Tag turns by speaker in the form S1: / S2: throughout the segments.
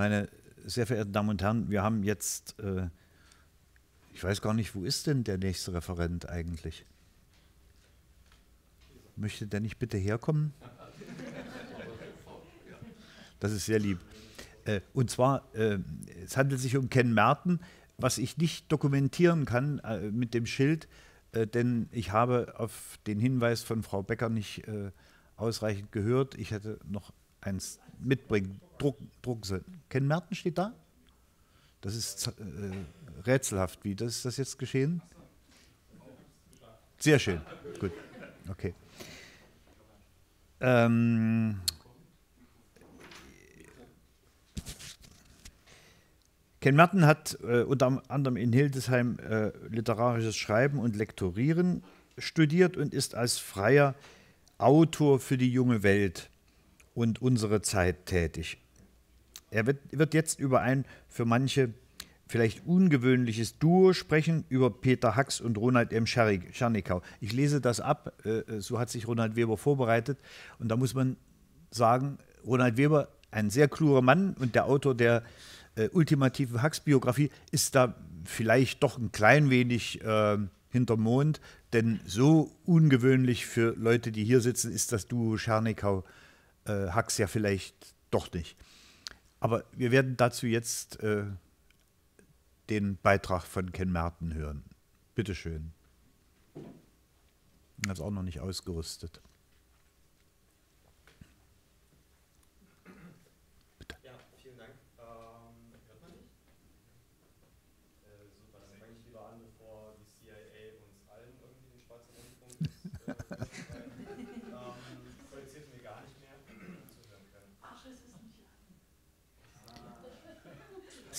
S1: Meine sehr verehrten Damen und Herren, wir haben jetzt, äh, ich weiß gar nicht, wo ist denn der nächste Referent eigentlich? Möchte der nicht bitte herkommen? Das ist sehr lieb. Äh, und zwar, äh, es handelt sich um Ken Merten, was ich nicht dokumentieren kann äh, mit dem Schild, äh, denn ich habe auf den Hinweis von Frau Becker nicht äh, ausreichend gehört. Ich hätte noch eins mitbringen, drucken sie. Ken Merten steht da? Das ist äh, rätselhaft. Wie das, ist das jetzt geschehen? Sehr schön. Gut. Okay. Ähm, Ken Merten hat äh, unter anderem in Hildesheim äh, literarisches Schreiben und Lektorieren studiert und ist als freier Autor für die junge Welt und unsere Zeit tätig. Er wird, wird jetzt über ein für manche vielleicht ungewöhnliches Duo sprechen über Peter Hacks und Ronald M. Scharnikau. Ich lese das ab, äh, äh, so hat sich Ronald Weber vorbereitet. Und da muss man sagen, Ronald Weber, ein sehr kluger Mann und der Autor der äh, ultimativen Hacks-Biografie, ist da vielleicht doch ein klein wenig äh, hinterm Mond, denn so ungewöhnlich für Leute, die hier sitzen, ist das Duo Scharnikau äh, Hacks ja vielleicht doch nicht. Aber wir werden dazu jetzt äh, den Beitrag von Ken Merten hören. Bitteschön. Er ist auch noch nicht ausgerüstet.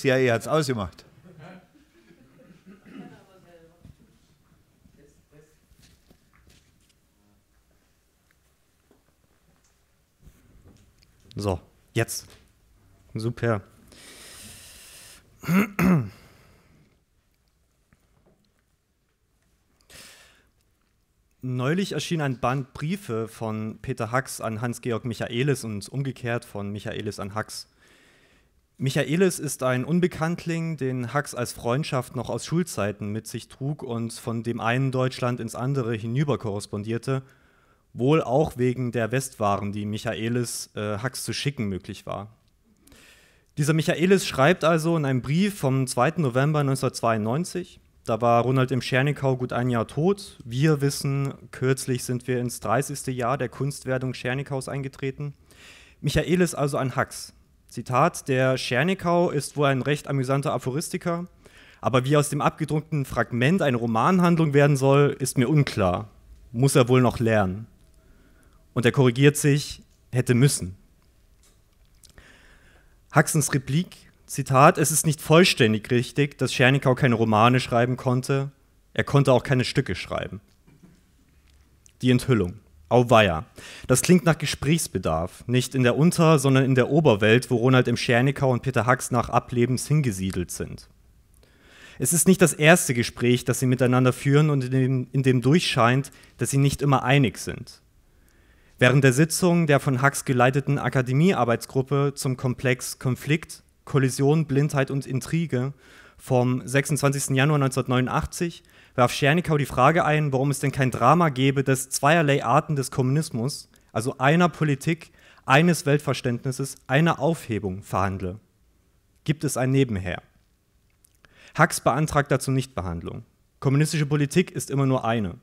S1: CIA hat es ausgemacht.
S2: So, jetzt. Super. Neulich erschien ein Band Briefe von Peter Hacks an Hans-Georg Michaelis und umgekehrt von Michaelis an Hacks. Michaelis ist ein Unbekanntling, den Hax als Freundschaft noch aus Schulzeiten mit sich trug und von dem einen Deutschland ins andere hinüber korrespondierte, wohl auch wegen der Westwaren, die Michaelis äh, Hax zu schicken möglich war. Dieser Michaelis schreibt also in einem Brief vom 2. November 1992, da war Ronald im Schernikau gut ein Jahr tot. Wir wissen, kürzlich sind wir ins 30. Jahr der Kunstwerdung Schernikaus eingetreten. Michaelis also ein Hax, Zitat, der Schernikau ist wohl ein recht amüsanter Aphoristiker, aber wie aus dem abgedruckten Fragment eine Romanhandlung werden soll, ist mir unklar. Muss er wohl noch lernen. Und er korrigiert sich, hätte müssen. Haxens Replik, Zitat, es ist nicht vollständig richtig, dass Schernikau keine Romane schreiben konnte. Er konnte auch keine Stücke schreiben. Die Enthüllung. Auweia. Das klingt nach Gesprächsbedarf. Nicht in der Unter-, sondern in der Oberwelt, wo Ronald M. Schernikau und Peter Hacks nach Ablebens hingesiedelt sind. Es ist nicht das erste Gespräch, das sie miteinander führen und in dem, in dem durchscheint, dass sie nicht immer einig sind. Während der Sitzung der von Hacks geleiteten Akademiearbeitsgruppe zum Komplex Konflikt, Kollision, Blindheit und Intrige vom 26. Januar 1989 warf Schernikau die Frage ein, warum es denn kein Drama gäbe, das zweierlei Arten des Kommunismus, also einer Politik, eines Weltverständnisses, einer Aufhebung verhandle. Gibt es ein Nebenher? Hacks beantragt dazu Nichtbehandlung. Kommunistische Politik ist immer nur eine.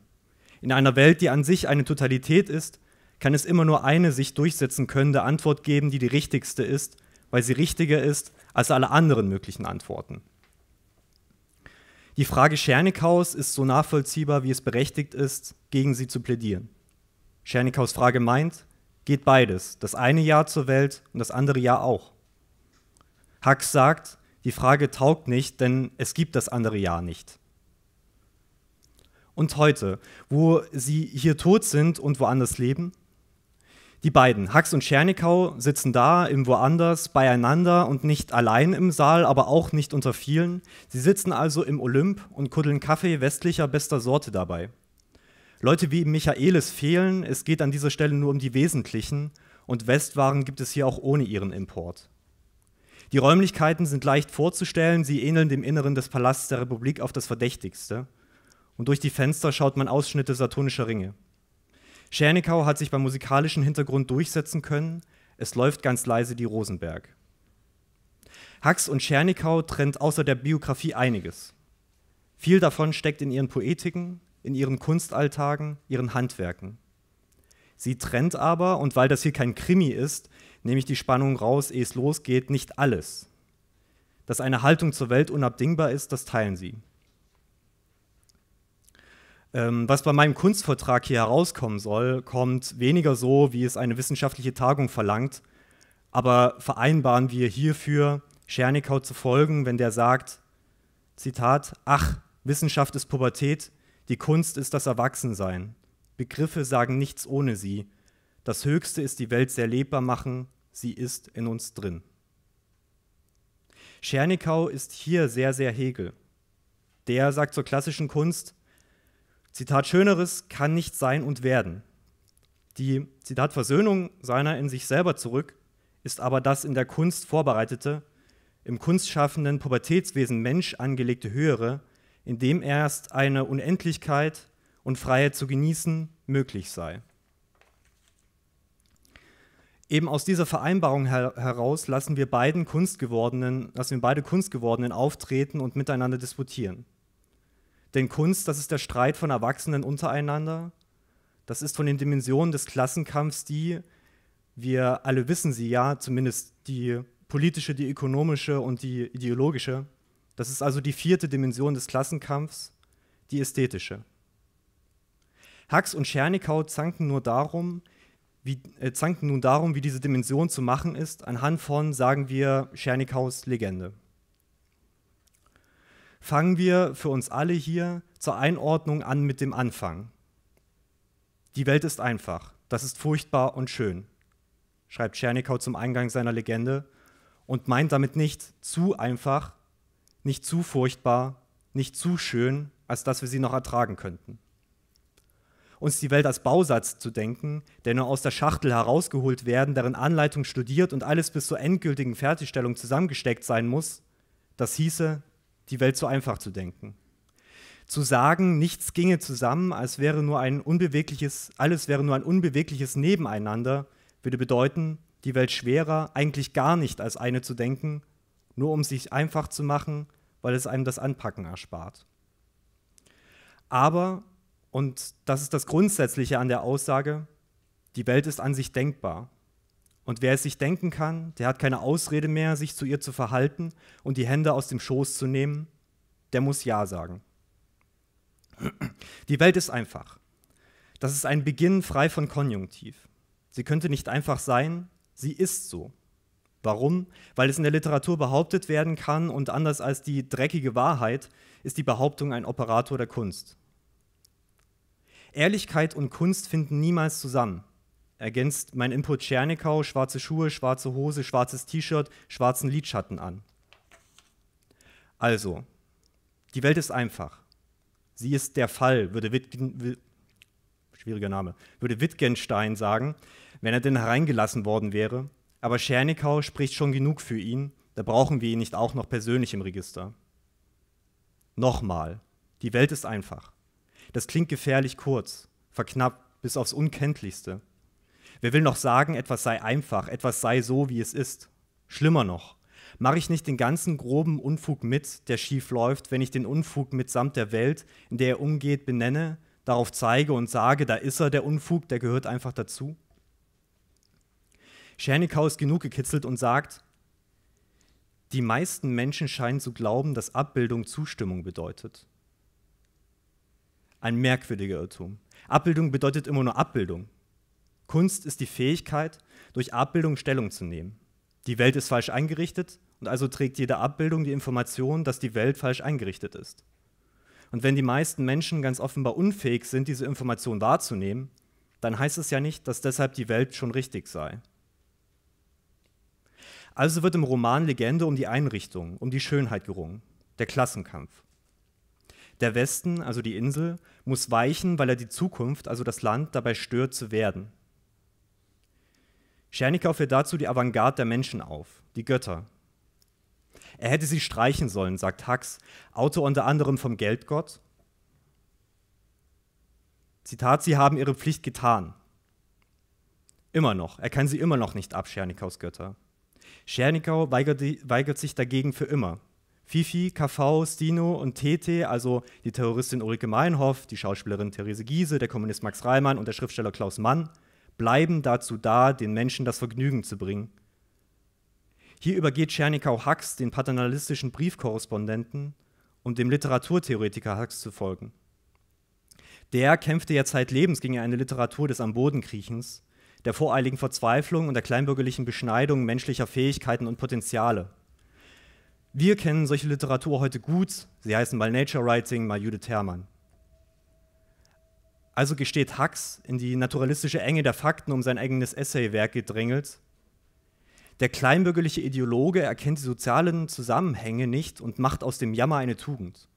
S2: In einer Welt, die an sich eine Totalität ist, kann es immer nur eine sich durchsetzen könnende Antwort geben, die die richtigste ist, weil sie richtiger ist als alle anderen möglichen Antworten. Die Frage Schernighaus ist so nachvollziehbar, wie es berechtigt ist, gegen sie zu plädieren. Schernighaus Frage meint, geht beides, das eine Jahr zur Welt und das andere Jahr auch. Hacks sagt, die Frage taugt nicht, denn es gibt das andere Jahr nicht. Und heute, wo sie hier tot sind und woanders leben, die beiden, Hax und Schernikau, sitzen da im Woanders beieinander und nicht allein im Saal, aber auch nicht unter vielen. Sie sitzen also im Olymp und kuddeln Kaffee westlicher bester Sorte dabei. Leute wie Michaelis fehlen, es geht an dieser Stelle nur um die Wesentlichen und Westwaren gibt es hier auch ohne ihren Import. Die Räumlichkeiten sind leicht vorzustellen, sie ähneln dem Inneren des Palasts der Republik auf das Verdächtigste. Und durch die Fenster schaut man Ausschnitte saturnischer Ringe. Schernikau hat sich beim musikalischen Hintergrund durchsetzen können. Es läuft ganz leise die Rosenberg. Hax und Schernikau trennt außer der Biografie einiges. Viel davon steckt in ihren Poetiken, in ihren Kunstalltagen, ihren Handwerken. Sie trennt aber, und weil das hier kein Krimi ist, nehme ich die Spannung raus, ehe es losgeht, nicht alles. Dass eine Haltung zur Welt unabdingbar ist, das teilen sie. Ähm, was bei meinem Kunstvertrag hier herauskommen soll, kommt weniger so, wie es eine wissenschaftliche Tagung verlangt, aber vereinbaren wir hierfür, Schernikau zu folgen, wenn der sagt, Zitat, ach, Wissenschaft ist Pubertät, die Kunst ist das Erwachsensein. Begriffe sagen nichts ohne sie. Das Höchste ist die Welt sehr lebbar machen, sie ist in uns drin. Schernikau ist hier sehr, sehr Hegel. Der sagt zur klassischen Kunst, Zitat, Schöneres kann nicht sein und werden. Die, Zitat, Versöhnung seiner in sich selber zurück ist aber das in der Kunst vorbereitete, im kunstschaffenden Pubertätswesen Mensch angelegte Höhere, in dem erst eine Unendlichkeit und Freiheit zu genießen möglich sei. Eben aus dieser Vereinbarung her heraus lassen wir beiden Kunstgewordenen, lassen wir beide Kunstgewordenen auftreten und miteinander disputieren. Denn Kunst, das ist der Streit von Erwachsenen untereinander. Das ist von den Dimensionen des Klassenkampfs, die, wir alle wissen sie ja, zumindest die politische, die ökonomische und die ideologische. Das ist also die vierte Dimension des Klassenkampfs, die ästhetische. Hax und Schernikau zanken nur darum, wie, äh, zanken nun darum, wie diese Dimension zu machen ist, anhand von, sagen wir, Schernikaus Legende fangen wir für uns alle hier zur Einordnung an mit dem Anfang. Die Welt ist einfach, das ist furchtbar und schön, schreibt Tschernikau zum Eingang seiner Legende und meint damit nicht zu einfach, nicht zu furchtbar, nicht zu schön, als dass wir sie noch ertragen könnten. Uns die Welt als Bausatz zu denken, der nur aus der Schachtel herausgeholt werden, deren Anleitung studiert und alles bis zur endgültigen Fertigstellung zusammengesteckt sein muss, das hieße, die Welt zu einfach zu denken. Zu sagen, nichts ginge zusammen, als wäre nur ein unbewegliches, alles wäre nur ein unbewegliches Nebeneinander, würde bedeuten, die Welt schwerer, eigentlich gar nicht als eine zu denken, nur um sich einfach zu machen, weil es einem das Anpacken erspart. Aber, und das ist das Grundsätzliche an der Aussage, die Welt ist an sich denkbar. Und wer es sich denken kann, der hat keine Ausrede mehr, sich zu ihr zu verhalten und die Hände aus dem Schoß zu nehmen, der muss Ja sagen. Die Welt ist einfach. Das ist ein Beginn frei von Konjunktiv. Sie könnte nicht einfach sein, sie ist so. Warum? Weil es in der Literatur behauptet werden kann und anders als die dreckige Wahrheit ist die Behauptung ein Operator der Kunst. Ehrlichkeit und Kunst finden niemals zusammen. Ergänzt mein Input Tschernikau, schwarze Schuhe, schwarze Hose, schwarzes T-Shirt, schwarzen Lidschatten an. Also, die Welt ist einfach. Sie ist der Fall, würde, Wittgen, schwieriger Name, würde Wittgenstein sagen, wenn er denn hereingelassen worden wäre. Aber Schernikau spricht schon genug für ihn, da brauchen wir ihn nicht auch noch persönlich im Register. Nochmal, die Welt ist einfach. Das klingt gefährlich kurz, verknappt bis aufs Unkenntlichste. Wer will noch sagen, etwas sei einfach, etwas sei so, wie es ist? Schlimmer noch, mache ich nicht den ganzen groben Unfug mit, der schief läuft, wenn ich den Unfug mitsamt der Welt, in der er umgeht, benenne, darauf zeige und sage, da ist er, der Unfug, der gehört einfach dazu? Schernikow ist genug gekitzelt und sagt, die meisten Menschen scheinen zu glauben, dass Abbildung Zustimmung bedeutet. Ein merkwürdiger Irrtum. Abbildung bedeutet immer nur Abbildung. Kunst ist die Fähigkeit, durch Abbildung Stellung zu nehmen. Die Welt ist falsch eingerichtet und also trägt jede Abbildung die Information, dass die Welt falsch eingerichtet ist. Und wenn die meisten Menschen ganz offenbar unfähig sind, diese Information wahrzunehmen, dann heißt es ja nicht, dass deshalb die Welt schon richtig sei. Also wird im Roman Legende um die Einrichtung, um die Schönheit gerungen, der Klassenkampf. Der Westen, also die Insel, muss weichen, weil er die Zukunft, also das Land, dabei stört zu werden. Schernikau führt dazu die Avantgarde der Menschen auf, die Götter. Er hätte sie streichen sollen, sagt Hacks, Autor unter anderem vom Geldgott. Zitat, sie haben ihre Pflicht getan. Immer noch, er kann sie immer noch nicht ab, Schernikaus Götter. Schernikau weigert, weigert sich dagegen für immer, Fifi, KV, Stino und Tete, also die Terroristin Ulrike Meinhoff, die Schauspielerin Therese Giese, der Kommunist Max Reimann und der Schriftsteller Klaus Mann, bleiben dazu da, den Menschen das Vergnügen zu bringen. Hier übergeht Tschernikau Hax den paternalistischen Briefkorrespondenten, um dem Literaturtheoretiker Hax zu folgen. Der kämpfte ja zeitlebens gegen eine Literatur des Am Boden kriechens, der voreiligen Verzweiflung und der kleinbürgerlichen Beschneidung menschlicher Fähigkeiten und Potenziale. Wir kennen solche Literatur heute gut, sie heißen mal Nature Writing, mal Judith Herrmann. Also gesteht Hux in die naturalistische Enge der Fakten um sein eigenes Essaywerk gedrängelt. Der kleinbürgerliche Ideologe erkennt die sozialen Zusammenhänge nicht und macht aus dem Jammer eine Tugend.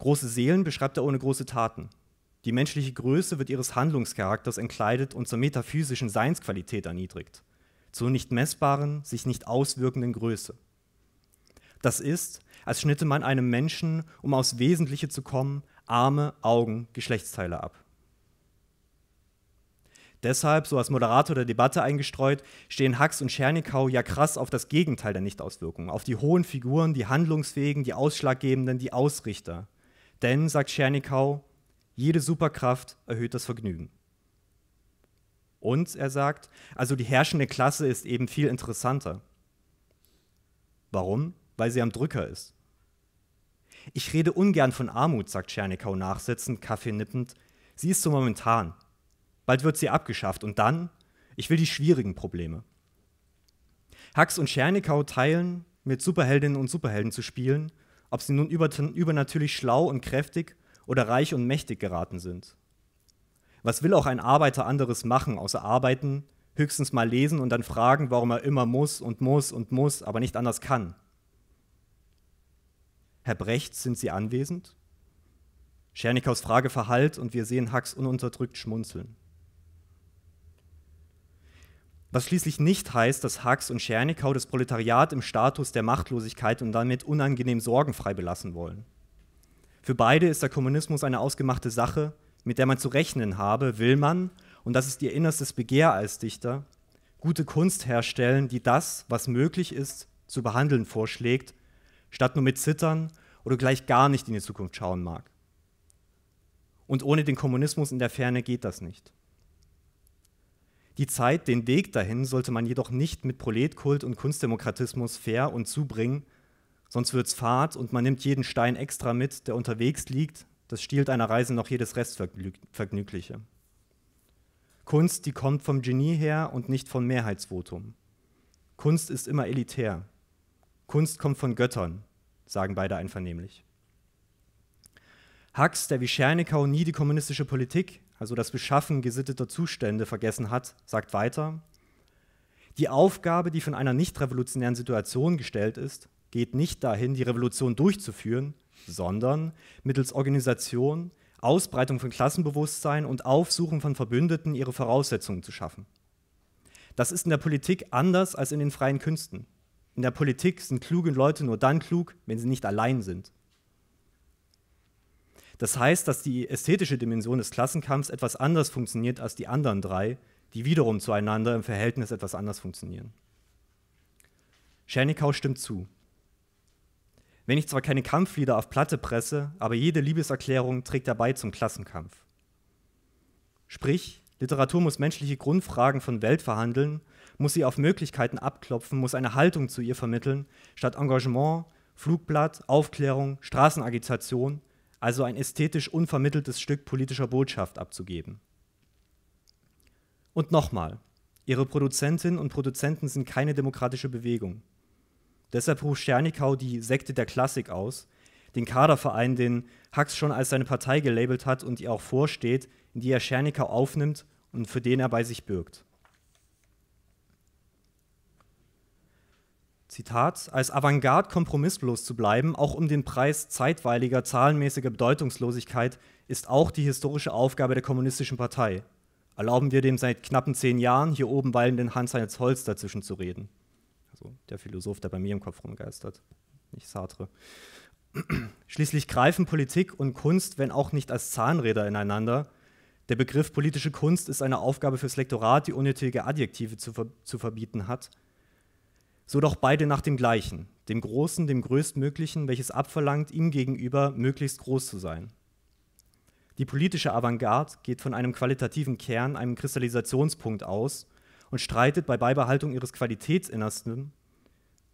S2: Große Seelen beschreibt er ohne große Taten. Die menschliche Größe wird ihres Handlungscharakters entkleidet und zur metaphysischen Seinsqualität erniedrigt, zur nicht messbaren, sich nicht auswirkenden Größe. Das ist, als schnitte man einem Menschen, um aufs Wesentliche zu kommen, Arme, Augen, Geschlechtsteile ab. Deshalb, so als Moderator der Debatte eingestreut, stehen Hax und Schernikau ja krass auf das Gegenteil der Nichtauswirkung, auf die hohen Figuren, die Handlungsfähigen, die Ausschlaggebenden, die Ausrichter. Denn, sagt Schernikau, jede Superkraft erhöht das Vergnügen. Und, er sagt, also die herrschende Klasse ist eben viel interessanter. Warum? Weil sie am Drücker ist. Ich rede ungern von Armut, sagt Schernikau nachsitzend, kaffeenippend. Sie ist so momentan. Bald wird sie abgeschafft und dann, ich will die schwierigen Probleme. Hax und Schernikau teilen, mit Superheldinnen und Superhelden zu spielen, ob sie nun über, übernatürlich schlau und kräftig oder reich und mächtig geraten sind. Was will auch ein Arbeiter anderes machen, außer arbeiten, höchstens mal lesen und dann fragen, warum er immer muss und muss und muss, aber nicht anders kann? Herr Brecht, sind Sie anwesend? Schernikaus Frage verhallt und wir sehen Hacks ununterdrückt schmunzeln. Was schließlich nicht heißt, dass Hax und Schernikau das Proletariat im Status der Machtlosigkeit und damit unangenehm sorgenfrei belassen wollen. Für beide ist der Kommunismus eine ausgemachte Sache, mit der man zu rechnen habe, will man, und das ist ihr innerstes Begehr als Dichter, gute Kunst herstellen, die das, was möglich ist, zu behandeln vorschlägt, statt nur mit Zittern oder gleich gar nicht in die Zukunft schauen mag. Und ohne den Kommunismus in der Ferne geht das nicht. Die Zeit, den Weg dahin sollte man jedoch nicht mit Proletkult und Kunstdemokratismus fair und zubringen, sonst wird's Fahrt und man nimmt jeden Stein extra mit, der unterwegs liegt, das stiehlt einer Reise noch jedes Restvergnügliche. Kunst, die kommt vom Genie her und nicht vom Mehrheitsvotum. Kunst ist immer elitär. Kunst kommt von Göttern, sagen beide einvernehmlich. Hacks, der wie Schernikau nie die kommunistische Politik, also das Beschaffen gesitteter Zustände, vergessen hat, sagt weiter, die Aufgabe, die von einer nicht revolutionären Situation gestellt ist, geht nicht dahin, die Revolution durchzuführen, sondern mittels Organisation, Ausbreitung von Klassenbewusstsein und Aufsuchen von Verbündeten ihre Voraussetzungen zu schaffen. Das ist in der Politik anders als in den freien Künsten. In der Politik sind kluge Leute nur dann klug, wenn sie nicht allein sind. Das heißt, dass die ästhetische Dimension des Klassenkampfs etwas anders funktioniert als die anderen drei, die wiederum zueinander im Verhältnis etwas anders funktionieren. Schernikow stimmt zu. Wenn ich zwar keine Kampflieder auf Platte presse, aber jede Liebeserklärung trägt dabei zum Klassenkampf. Sprich, Literatur muss menschliche Grundfragen von Welt verhandeln, muss sie auf Möglichkeiten abklopfen, muss eine Haltung zu ihr vermitteln, statt Engagement, Flugblatt, Aufklärung, Straßenagitation – also ein ästhetisch unvermitteltes Stück politischer Botschaft abzugeben. Und nochmal, ihre Produzentinnen und Produzenten sind keine demokratische Bewegung. Deshalb ruft Schernikau die Sekte der Klassik aus, den Kaderverein, den Hax schon als seine Partei gelabelt hat und ihr auch vorsteht, in die er Schernikau aufnimmt und für den er bei sich birgt. Zitat, als Avantgarde kompromisslos zu bleiben, auch um den Preis zeitweiliger, zahlenmäßiger Bedeutungslosigkeit, ist auch die historische Aufgabe der Kommunistischen Partei. Erlauben wir dem seit knappen zehn Jahren hier oben weilenden Hans-Heinz Holz dazwischen zu reden. Also der Philosoph, der bei mir im Kopf rumgeistert, nicht Sartre. Schließlich greifen Politik und Kunst, wenn auch nicht als Zahnräder ineinander. Der Begriff politische Kunst ist eine Aufgabe fürs Lektorat, die unnötige Adjektive zu, ver zu verbieten hat – so doch beide nach dem gleichen, dem Großen, dem Größtmöglichen, welches abverlangt, ihm gegenüber möglichst groß zu sein. Die politische Avantgarde geht von einem qualitativen Kern, einem Kristallisationspunkt aus und streitet bei Beibehaltung ihres Qualitätsinnersten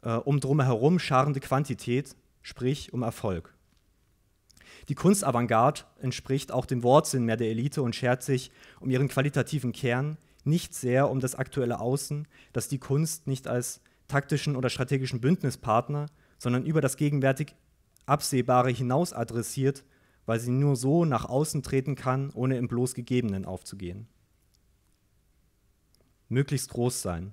S2: äh, um drumherum scharende Quantität, sprich um Erfolg. Die Kunstavantgarde entspricht auch dem Wortsinn mehr der Elite und schert sich um ihren qualitativen Kern, nicht sehr um das aktuelle Außen, das die Kunst nicht als taktischen oder strategischen Bündnispartner, sondern über das gegenwärtig Absehbare hinaus adressiert, weil sie nur so nach außen treten kann, ohne im bloß Gegebenen aufzugehen. Möglichst groß sein.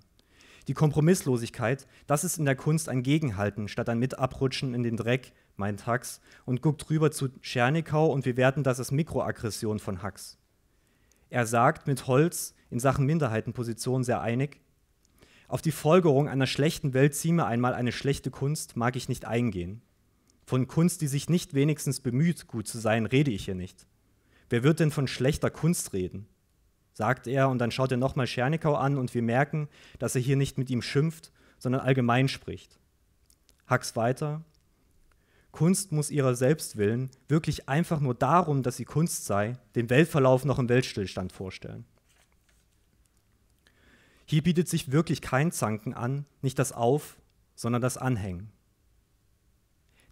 S2: Die Kompromisslosigkeit, das ist in der Kunst ein Gegenhalten statt ein Mitabrutschen in den Dreck, meint Hacks und guckt rüber zu Schernikau und wir werten das als Mikroaggression von Hacks. Er sagt mit Holz in Sachen Minderheitenposition sehr einig, auf die Folgerung einer schlechten Welt zieme einmal eine schlechte Kunst, mag ich nicht eingehen. Von Kunst, die sich nicht wenigstens bemüht, gut zu sein, rede ich hier nicht. Wer wird denn von schlechter Kunst reden? sagt er und dann schaut er nochmal Schernikau an und wir merken, dass er hier nicht mit ihm schimpft, sondern allgemein spricht. Hacks weiter. Kunst muss ihrer selbst willen wirklich einfach nur darum, dass sie Kunst sei, den Weltverlauf noch im Weltstillstand vorstellen. Hier bietet sich wirklich kein Zanken an, nicht das Auf, sondern das Anhängen.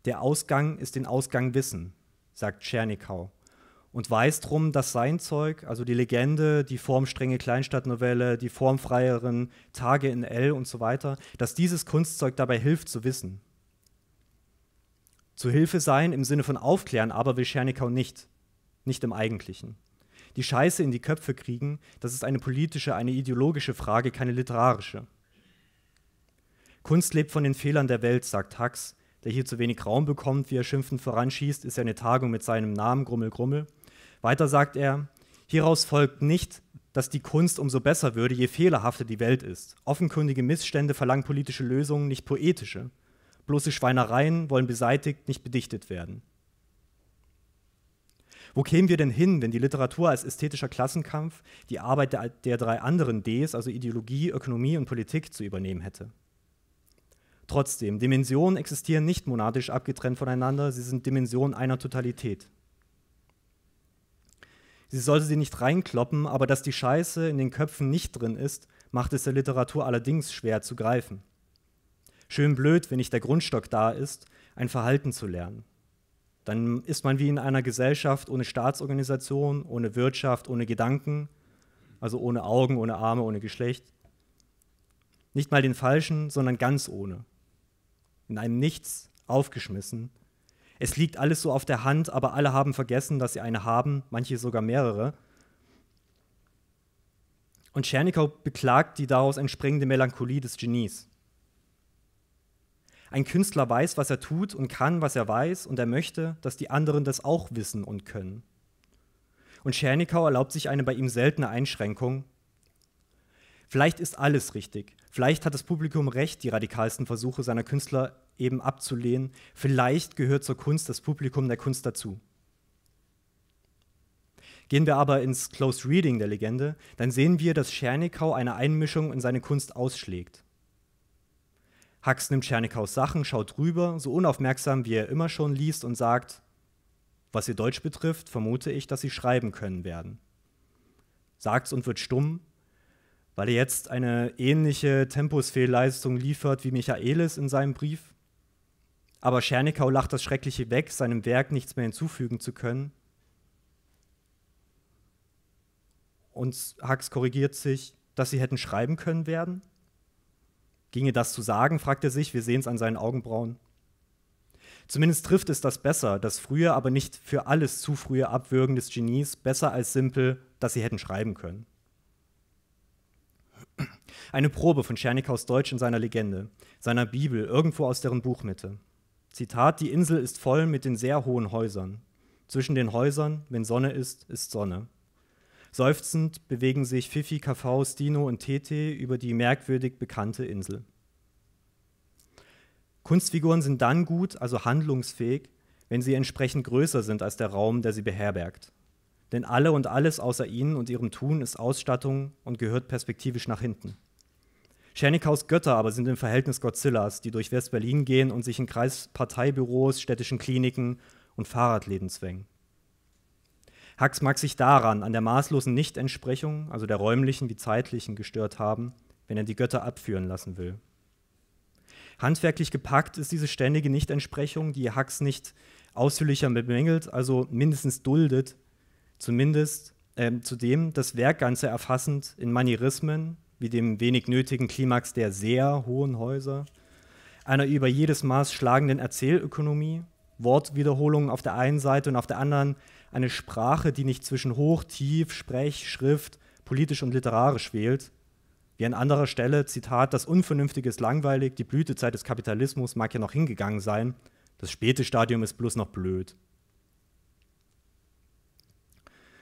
S2: Der Ausgang ist den Ausgang Wissen, sagt Tschernikau und weiß drum, dass sein Zeug, also die Legende, die formstrenge Kleinstadtnovelle, die formfreieren Tage in L und so weiter, dass dieses Kunstzeug dabei hilft zu wissen. Zu Hilfe sein im Sinne von Aufklären aber will Tschernikau nicht, nicht im Eigentlichen die Scheiße in die Köpfe kriegen, das ist eine politische, eine ideologische Frage, keine literarische. Kunst lebt von den Fehlern der Welt, sagt Hux, der hier zu wenig Raum bekommt, wie er schimpfend voranschießt, ist ja eine Tagung mit seinem Namen Grummel Grummel. Weiter sagt er, hieraus folgt nicht, dass die Kunst umso besser würde, je fehlerhafter die Welt ist. Offenkundige Missstände verlangen politische Lösungen, nicht poetische. Bloße Schweinereien wollen beseitigt, nicht bedichtet werden. Wo kämen wir denn hin, wenn die Literatur als ästhetischer Klassenkampf die Arbeit der, der drei anderen Ds, also Ideologie, Ökonomie und Politik, zu übernehmen hätte? Trotzdem, Dimensionen existieren nicht monadisch abgetrennt voneinander, sie sind Dimensionen einer Totalität. Sie sollte sie nicht reinkloppen, aber dass die Scheiße in den Köpfen nicht drin ist, macht es der Literatur allerdings schwer zu greifen. Schön blöd, wenn nicht der Grundstock da ist, ein Verhalten zu lernen. Dann ist man wie in einer Gesellschaft ohne Staatsorganisation, ohne Wirtschaft, ohne Gedanken, also ohne Augen, ohne Arme, ohne Geschlecht. Nicht mal den Falschen, sondern ganz ohne. In einem Nichts aufgeschmissen. Es liegt alles so auf der Hand, aber alle haben vergessen, dass sie eine haben, manche sogar mehrere. Und Tschernikau beklagt die daraus entspringende Melancholie des Genies. Ein Künstler weiß, was er tut und kann, was er weiß, und er möchte, dass die anderen das auch wissen und können. Und Schernikau erlaubt sich eine bei ihm seltene Einschränkung. Vielleicht ist alles richtig. Vielleicht hat das Publikum recht, die radikalsten Versuche seiner Künstler eben abzulehnen. Vielleicht gehört zur Kunst das Publikum der Kunst dazu. Gehen wir aber ins Close Reading der Legende, dann sehen wir, dass Schernikau eine Einmischung in seine Kunst ausschlägt. Hux nimmt Schernikaus Sachen, schaut rüber, so unaufmerksam wie er immer schon liest und sagt, was ihr Deutsch betrifft, vermute ich, dass sie schreiben können werden. Sagt's und wird stumm, weil er jetzt eine ähnliche Tempusfehlleistung liefert wie Michaelis in seinem Brief. Aber Schernikau lacht das Schreckliche weg, seinem Werk nichts mehr hinzufügen zu können. Und Hux korrigiert sich, dass sie hätten schreiben können werden. Ginge das zu sagen, fragt er sich, wir sehen es an seinen Augenbrauen. Zumindest trifft es das besser, das frühe, aber nicht für alles zu frühe Abwürgen des Genies besser als simpel, dass sie hätten schreiben können. Eine Probe von Schernikaus Deutsch in seiner Legende, seiner Bibel, irgendwo aus deren Buchmitte. Zitat: Die Insel ist voll mit den sehr hohen Häusern. Zwischen den Häusern, wenn Sonne ist, ist Sonne. Seufzend bewegen sich Fifi, KV, Stino und Tete über die merkwürdig bekannte Insel. Kunstfiguren sind dann gut, also handlungsfähig, wenn sie entsprechend größer sind als der Raum, der sie beherbergt. Denn alle und alles außer ihnen und ihrem Tun ist Ausstattung und gehört perspektivisch nach hinten. Schernikaus Götter aber sind im Verhältnis Godzillas, die durch West-Berlin gehen und sich in Kreisparteibüros, städtischen Kliniken und Fahrradläden zwängen. Hacks mag sich daran, an der maßlosen Nichtentsprechung, also der räumlichen wie zeitlichen, gestört haben, wenn er die Götter abführen lassen will. Handwerklich gepackt ist diese ständige Nichtentsprechung, die Hacks nicht ausführlicher bemängelt, also mindestens duldet, zumindest äh, zudem das Werk Ganze erfassend in Manierismen, wie dem wenig nötigen Klimax der sehr hohen Häuser, einer über jedes Maß schlagenden Erzählökonomie, Wortwiederholungen auf der einen Seite und auf der anderen eine Sprache, die nicht zwischen Hoch, Tief, Sprech, Schrift, politisch und literarisch wählt. Wie an anderer Stelle, Zitat, das Unvernünftige ist langweilig, die Blütezeit des Kapitalismus mag ja noch hingegangen sein, das späte Stadium ist bloß noch blöd.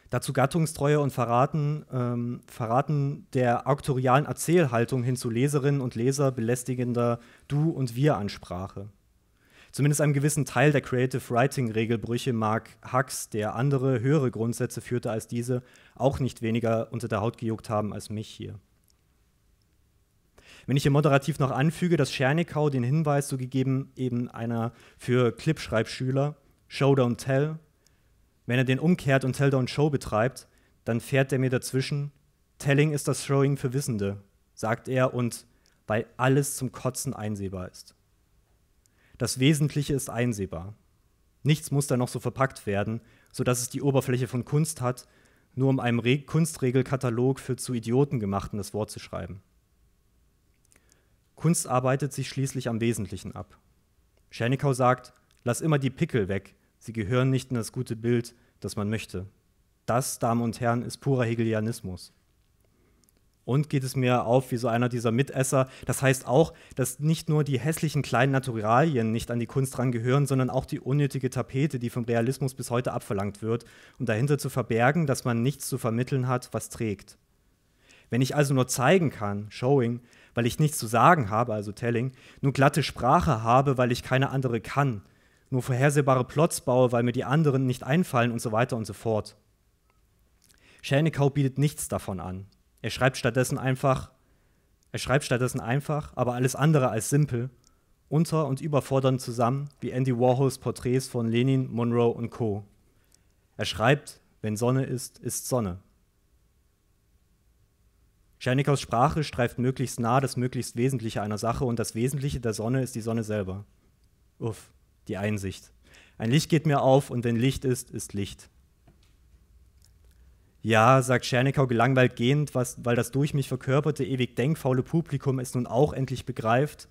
S2: Dazu Gattungstreue und Verraten, ähm, Verraten der auktorialen Erzählhaltung hin zu Leserinnen und Leser belästigender Du- und Wir-Ansprache. Zumindest einem gewissen Teil der Creative Writing-Regelbrüche mag Hux, der andere höhere Grundsätze führte als diese, auch nicht weniger unter der Haut gejuckt haben als mich hier. Wenn ich hier moderativ noch anfüge, dass Schernikau den Hinweis so gegeben eben einer für Clipschreibschüler, Show Don't Tell, wenn er den umkehrt und Tell Don't Show betreibt, dann fährt er mir dazwischen, Telling ist das Showing für Wissende, sagt er und weil alles zum Kotzen einsehbar ist. Das Wesentliche ist einsehbar. Nichts muss da noch so verpackt werden, sodass es die Oberfläche von Kunst hat, nur um einem Re Kunstregelkatalog für zu Idioten gemachten das Wort zu schreiben. Kunst arbeitet sich schließlich am Wesentlichen ab. Schernikau sagt, lass immer die Pickel weg, sie gehören nicht in das gute Bild, das man möchte. Das, Damen und Herren, ist purer Hegelianismus. Und geht es mir auf wie so einer dieser Mitesser. Das heißt auch, dass nicht nur die hässlichen kleinen Naturalien nicht an die Kunst dran gehören, sondern auch die unnötige Tapete, die vom Realismus bis heute abverlangt wird, um dahinter zu verbergen, dass man nichts zu vermitteln hat, was trägt. Wenn ich also nur zeigen kann, showing, weil ich nichts zu sagen habe, also telling, nur glatte Sprache habe, weil ich keine andere kann, nur vorhersehbare Plots baue, weil mir die anderen nicht einfallen und so weiter und so fort. Schänekau bietet nichts davon an. Er schreibt stattdessen einfach, er schreibt stattdessen einfach, aber alles andere als simpel, unter- und überfordernd zusammen wie Andy Warhols Porträts von Lenin, Monroe und Co. Er schreibt, wenn Sonne ist, ist Sonne. Schernikows Sprache streift möglichst nah das möglichst Wesentliche einer Sache und das Wesentliche der Sonne ist die Sonne selber. Uff, die Einsicht. Ein Licht geht mir auf und wenn Licht ist, ist Licht. Ja, sagt Schernekau gelangweilt gehend, was, weil das durch mich verkörperte, ewig denkfaule Publikum es nun auch endlich begreift.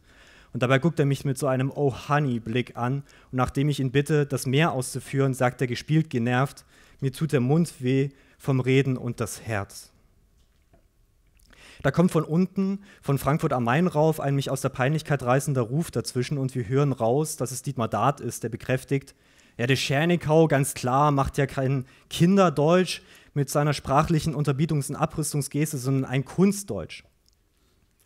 S2: Und dabei guckt er mich mit so einem Oh Honey-Blick an. Und nachdem ich ihn bitte, das Meer auszuführen, sagt er gespielt genervt: Mir tut der Mund weh vom Reden und das Herz. Da kommt von unten, von Frankfurt am Main rauf, ein mich aus der Peinlichkeit reißender Ruf dazwischen und wir hören raus, dass es Dietmar Dart ist, der bekräftigt, ja, der Schernikau, ganz klar, macht ja kein Kinderdeutsch, mit seiner sprachlichen Unterbietungs- und Abrüstungsgeste, sondern ein Kunstdeutsch.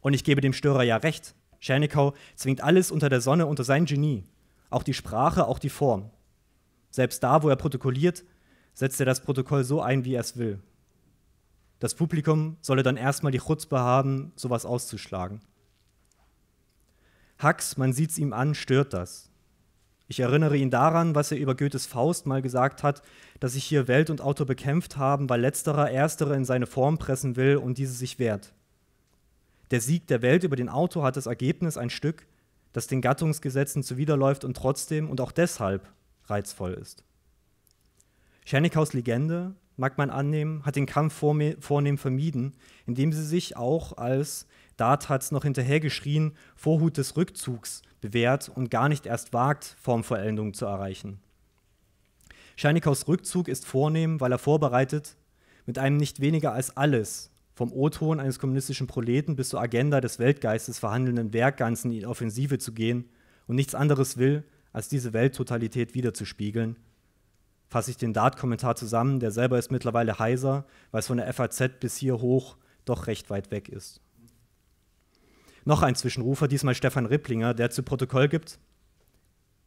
S2: Und ich gebe dem Störer ja recht. Schernigau zwingt alles unter der Sonne unter sein Genie. Auch die Sprache, auch die Form. Selbst da, wo er protokolliert, setzt er das Protokoll so ein, wie er es will. Das Publikum solle dann erstmal die Chutzpe haben, sowas auszuschlagen. Hax, man sieht's ihm an, stört das. Ich erinnere ihn daran, was er über Goethes Faust mal gesagt hat, dass sich hier Welt und Autor bekämpft haben, weil letzterer erstere in seine Form pressen will und diese sich wehrt. Der Sieg der Welt über den Autor hat das Ergebnis ein Stück, das den Gattungsgesetzen zuwiderläuft und trotzdem und auch deshalb reizvoll ist. Schernikaus Legende, mag man annehmen, hat den Kampf vornehm vermieden, indem sie sich auch als Dart hat es noch hinterhergeschrien, Vorhut des Rückzugs bewährt und gar nicht erst wagt, Formvollendung zu erreichen. Scheinikaus Rückzug ist vornehm, weil er vorbereitet, mit einem nicht weniger als alles, vom O-Ton eines kommunistischen Proleten bis zur Agenda des Weltgeistes verhandelnden Werkganzen in Offensive zu gehen und nichts anderes will, als diese Welttotalität wiederzuspiegeln. Fasse ich den Dart-Kommentar zusammen, der selber ist mittlerweile heiser, weil es von der FAZ bis hier hoch doch recht weit weg ist. Noch ein Zwischenrufer, diesmal Stefan Ripplinger, der zu Protokoll gibt.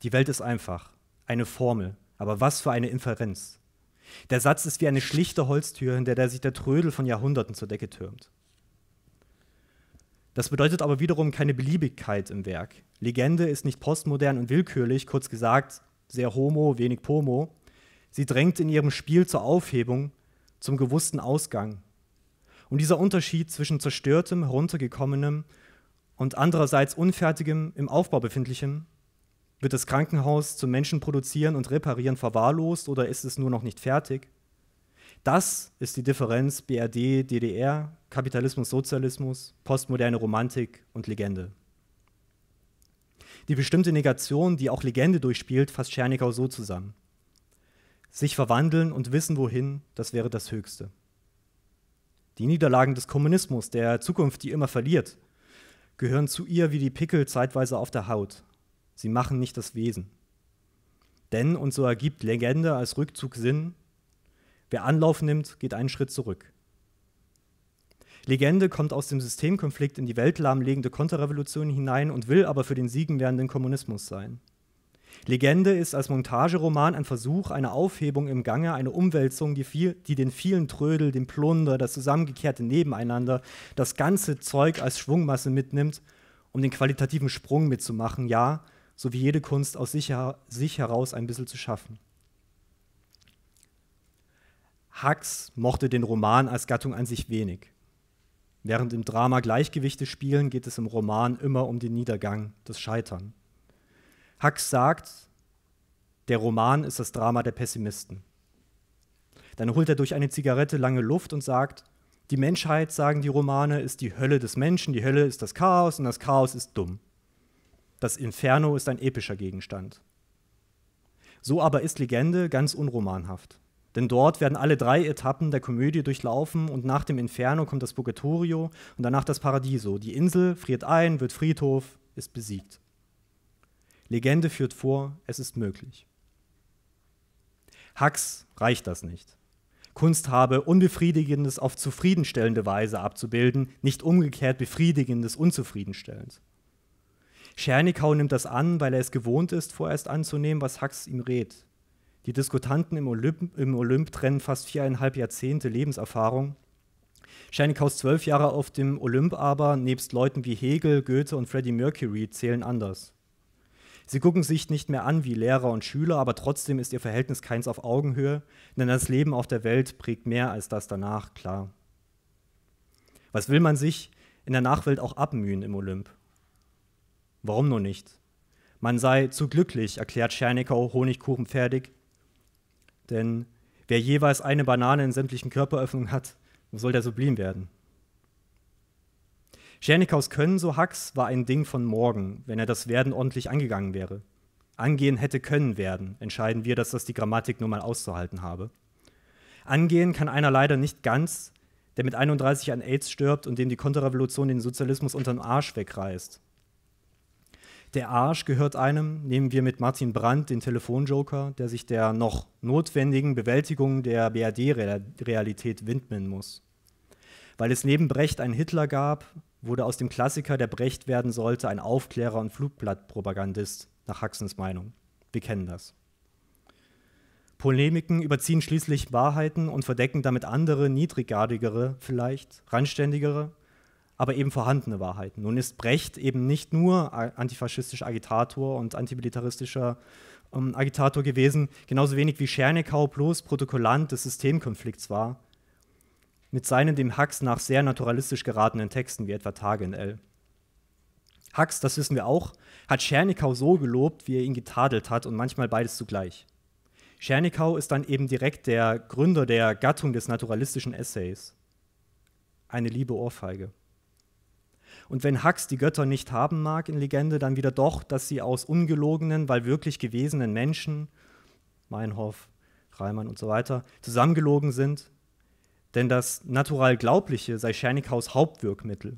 S2: Die Welt ist einfach, eine Formel, aber was für eine Inferenz. Der Satz ist wie eine schlichte Holztür, hinter der sich der Trödel von Jahrhunderten zur Decke türmt. Das bedeutet aber wiederum keine Beliebigkeit im Werk. Legende ist nicht postmodern und willkürlich, kurz gesagt, sehr homo, wenig pomo. Sie drängt in ihrem Spiel zur Aufhebung, zum gewussten Ausgang. Und dieser Unterschied zwischen zerstörtem, heruntergekommenem und andererseits unfertigem, im Aufbau befindlichem? Wird das Krankenhaus zum Menschen produzieren und reparieren verwahrlost oder ist es nur noch nicht fertig? Das ist die Differenz BRD, DDR, Kapitalismus, Sozialismus, postmoderne Romantik und Legende. Die bestimmte Negation, die auch Legende durchspielt, fasst Schernikau so zusammen. Sich verwandeln und wissen wohin, das wäre das Höchste. Die Niederlagen des Kommunismus, der Zukunft, die immer verliert, gehören zu ihr wie die Pickel zeitweise auf der Haut. Sie machen nicht das Wesen. Denn, und so ergibt Legende als Rückzug Sinn, wer Anlauf nimmt, geht einen Schritt zurück. Legende kommt aus dem Systemkonflikt in die weltlahmlegende Konterrevolution hinein und will aber für den siegen siegenwerdenden Kommunismus sein. Legende ist als Montageroman ein Versuch einer Aufhebung im Gange, eine Umwälzung, die, viel, die den vielen Trödel, den Plunder, das zusammengekehrte Nebeneinander, das ganze Zeug als Schwungmasse mitnimmt, um den qualitativen Sprung mitzumachen, ja, so wie jede Kunst aus sich, sich heraus ein bisschen zu schaffen. Hux mochte den Roman als Gattung an sich wenig. Während im Drama Gleichgewichte spielen, geht es im Roman immer um den Niedergang, das Scheitern. Hacks sagt, der Roman ist das Drama der Pessimisten. Dann holt er durch eine Zigarette lange Luft und sagt, die Menschheit, sagen die Romane, ist die Hölle des Menschen, die Hölle ist das Chaos und das Chaos ist dumm. Das Inferno ist ein epischer Gegenstand. So aber ist Legende ganz unromanhaft. Denn dort werden alle drei Etappen der Komödie durchlaufen und nach dem Inferno kommt das Purgatorio und danach das Paradiso. Die Insel friert ein, wird Friedhof, ist besiegt. Legende führt vor, es ist möglich. Hacks reicht das nicht. Kunst habe Unbefriedigendes auf zufriedenstellende Weise abzubilden, nicht umgekehrt Befriedigendes unzufriedenstellend. Schernikau nimmt das an, weil er es gewohnt ist, vorerst anzunehmen, was Hacks ihm rät. Die Diskutanten im Olymp, im Olymp trennen fast viereinhalb Jahrzehnte Lebenserfahrung. Schernikaus zwölf Jahre auf dem Olymp aber, nebst Leuten wie Hegel, Goethe und Freddie Mercury, zählen anders. Sie gucken sich nicht mehr an wie Lehrer und Schüler, aber trotzdem ist ihr Verhältnis keins auf Augenhöhe, denn das Leben auf der Welt prägt mehr als das danach, klar. Was will man sich in der Nachwelt auch abmühen im Olymp? Warum nur nicht? Man sei zu glücklich, erklärt Honigkuchen fertig. Denn wer jeweils eine Banane in sämtlichen Körperöffnungen hat, soll der sublim werden. Schernig Können, so Hacks, war ein Ding von morgen, wenn er das Werden ordentlich angegangen wäre. Angehen hätte können werden, entscheiden wir, dass das die Grammatik nur mal auszuhalten habe. Angehen kann einer leider nicht ganz, der mit 31 an AIDS stirbt und dem die Konterrevolution den Sozialismus unterm Arsch wegreißt. Der Arsch gehört einem, nehmen wir mit Martin Brandt, den Telefonjoker, der sich der noch notwendigen Bewältigung der BRD-Realität widmen muss. Weil es neben Brecht einen Hitler gab, wurde aus dem Klassiker, der Brecht werden sollte, ein Aufklärer und Flugblattpropagandist, nach Huxons Meinung. Wir kennen das. Polemiken überziehen schließlich Wahrheiten und verdecken damit andere, niedriggradigere, vielleicht randständigere, aber eben vorhandene Wahrheiten. Nun ist Brecht eben nicht nur antifaschistischer Agitator und antimilitaristischer ähm, Agitator gewesen, genauso wenig wie Schernekau bloß Protokollant des Systemkonflikts war, mit seinen dem Hacks nach sehr naturalistisch geratenen Texten wie etwa Tage in L. Hacks, das wissen wir auch, hat Schernikau so gelobt, wie er ihn getadelt hat und manchmal beides zugleich. Schernikau ist dann eben direkt der Gründer der Gattung des naturalistischen Essays. Eine liebe Ohrfeige. Und wenn Hacks die Götter nicht haben mag in Legende, dann wieder doch, dass sie aus ungelogenen, weil wirklich gewesenen Menschen, Meinhof, Reimann und so weiter, zusammengelogen sind denn das natural Glaubliche sei Schernighaus Hauptwirkmittel.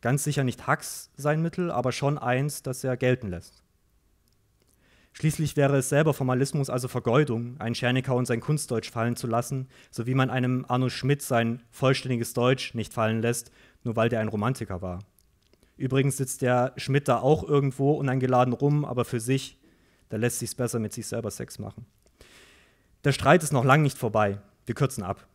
S2: Ganz sicher nicht Hacks sein Mittel, aber schon eins, das er gelten lässt. Schließlich wäre es selber Formalismus, also Vergeudung, einen Schernikau und sein Kunstdeutsch fallen zu lassen, so wie man einem Arno Schmidt sein vollständiges Deutsch nicht fallen lässt, nur weil der ein Romantiker war. Übrigens sitzt der Schmidt da auch irgendwo uneingeladen rum, aber für sich, da lässt sich's besser mit sich selber Sex machen. Der Streit ist noch lang nicht vorbei. Wir kürzen ab.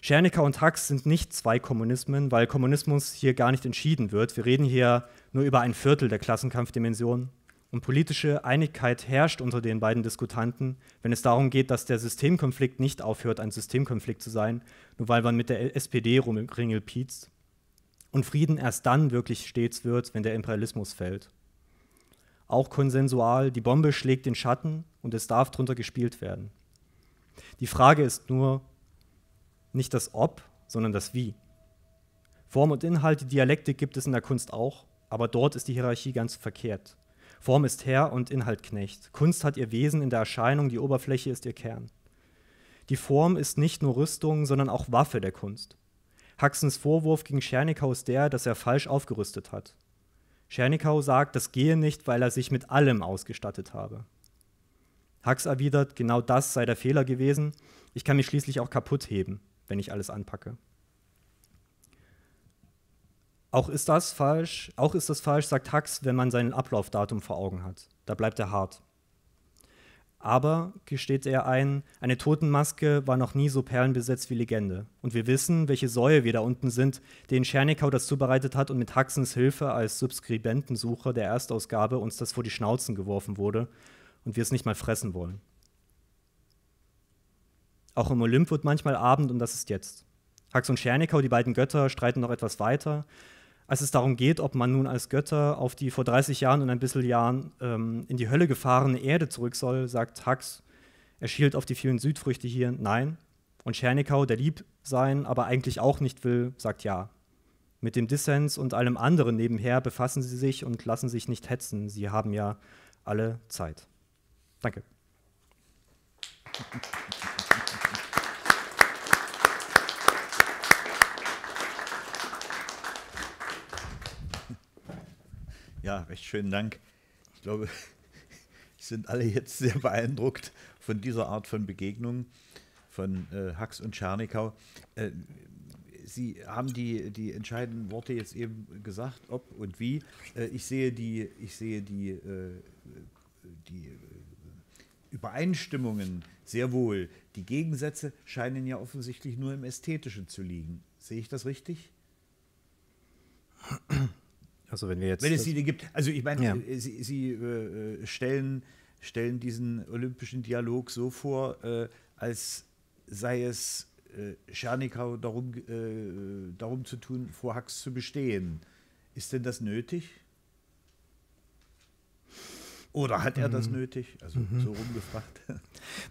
S2: Schernecker und Hax sind nicht zwei Kommunismen, weil Kommunismus hier gar nicht entschieden wird. Wir reden hier nur über ein Viertel der Klassenkampfdimension. Und politische Einigkeit herrscht unter den beiden Diskutanten, wenn es darum geht, dass der Systemkonflikt nicht aufhört, ein Systemkonflikt zu sein, nur weil man mit der SPD rumringelpietzt. Und Frieden erst dann wirklich stets wird, wenn der Imperialismus fällt. Auch konsensual, die Bombe schlägt den Schatten und es darf drunter gespielt werden. Die Frage ist nur, nicht das Ob, sondern das Wie. Form und Inhalt, die Dialektik gibt es in der Kunst auch, aber dort ist die Hierarchie ganz verkehrt. Form ist Herr und Inhalt Knecht. Kunst hat ihr Wesen in der Erscheinung, die Oberfläche ist ihr Kern. Die Form ist nicht nur Rüstung, sondern auch Waffe der Kunst. Haxens Vorwurf gegen Schernikau ist der, dass er falsch aufgerüstet hat. Schernikau sagt, das gehe nicht, weil er sich mit allem ausgestattet habe. Hax erwidert, genau das sei der Fehler gewesen, ich kann mich schließlich auch kaputt heben wenn ich alles anpacke. Auch ist das falsch, auch ist das falsch, sagt Hux, wenn man sein Ablaufdatum vor Augen hat. Da bleibt er hart. Aber, gesteht er ein, eine Totenmaske war noch nie so perlenbesetzt wie Legende. Und wir wissen, welche Säue wir da unten sind, denen Schernikau das zubereitet hat und mit Huxens Hilfe als Subskribentensucher der Erstausgabe uns das vor die Schnauzen geworfen wurde und wir es nicht mal fressen wollen. Auch im Olymp wird manchmal Abend und das ist jetzt. Hax und Schernikau, die beiden Götter, streiten noch etwas weiter, als es darum geht, ob man nun als Götter auf die vor 30 Jahren und ein bisschen Jahren ähm, in die Hölle gefahrene Erde zurück soll, sagt Hax, er schielt auf die vielen Südfrüchte hier, nein. Und Schernikau, der lieb sein, aber eigentlich auch nicht will, sagt ja. Mit dem Dissens und allem anderen nebenher befassen sie sich und lassen sich nicht hetzen. Sie haben ja alle Zeit. Danke.
S1: Ja, recht schönen Dank. Ich glaube, wir sind alle jetzt sehr beeindruckt von dieser Art von Begegnung von äh, Hax und Czernikau. Äh, Sie haben die, die entscheidenden Worte jetzt eben gesagt, ob und wie. Äh, ich sehe die, ich sehe die, äh, die äh, Übereinstimmungen sehr wohl. Die Gegensätze scheinen ja offensichtlich nur im Ästhetischen zu liegen. Sehe ich das richtig? Also wenn wir jetzt. Wenn es sie gibt. Also ich meine, ja. Äh, sie, sie äh, äh, stellen, stellen diesen olympischen Dialog so vor, äh, als sei es äh, Schernikau darum, äh, darum zu tun, vor Hacks zu bestehen. Ist denn das nötig?
S2: Oder hat er das mhm.
S1: nötig? Also mhm. so rumgefragt.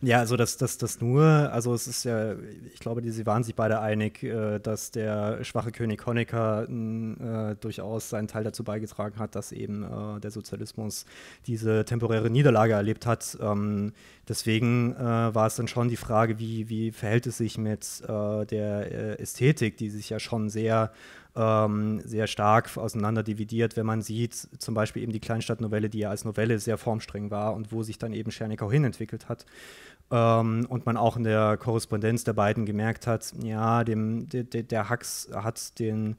S2: Ja, also das, das, das nur, also es ist ja, ich glaube, die, sie waren sich beide einig, äh, dass der schwache König Honecker äh, durchaus seinen Teil dazu beigetragen hat, dass eben äh, der Sozialismus diese temporäre Niederlage erlebt hat. Ähm, deswegen äh, war es dann schon die Frage, wie, wie verhält es sich mit äh, der äh, Ästhetik, die sich ja schon sehr ähm, sehr stark auseinander dividiert, wenn man sieht, zum Beispiel eben die Kleinstadtnovelle, die ja als Novelle sehr formstreng war und wo sich dann eben Schernikau hinentwickelt hat. Ähm, und man auch in der Korrespondenz der beiden gemerkt hat, ja, dem, der, der Hax hat den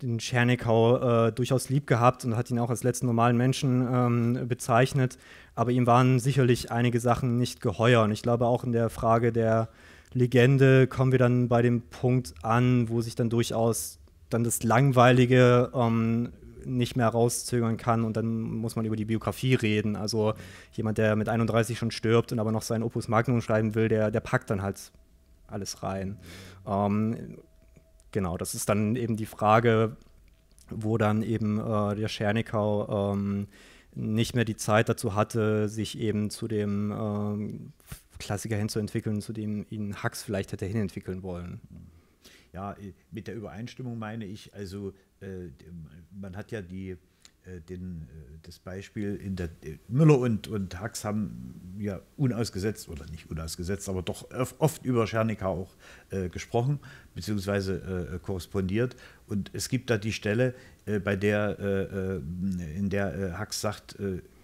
S2: den Schernikau äh, durchaus lieb gehabt und hat ihn auch als letzten normalen Menschen ähm, bezeichnet. Aber ihm waren sicherlich einige Sachen nicht geheuer. Und ich glaube, auch in der Frage der Legende kommen wir dann bei dem Punkt an, wo sich dann durchaus dann das Langweilige ähm, nicht mehr rauszögern kann und dann muss man über die Biografie reden. Also jemand, der mit 31 schon stirbt und aber noch sein Opus Magnum schreiben will, der, der packt dann halt alles rein. Ähm, genau, das ist dann eben die Frage, wo dann eben äh, der Schernikau ähm, nicht mehr die Zeit dazu hatte, sich eben zu dem ähm, Klassiker hinzuentwickeln, zu dem ihn Hacks vielleicht hätte hinentwickeln wollen. Ja, äh, mit
S1: der Übereinstimmung meine ich, also äh, man hat ja die, äh, den, das Beispiel in der Müller und, und Hax haben ja unausgesetzt oder nicht unausgesetzt, aber doch oft über Schernika auch äh, gesprochen bzw. Äh, korrespondiert. Und es gibt da die Stelle, äh, bei der in der Hax sagt,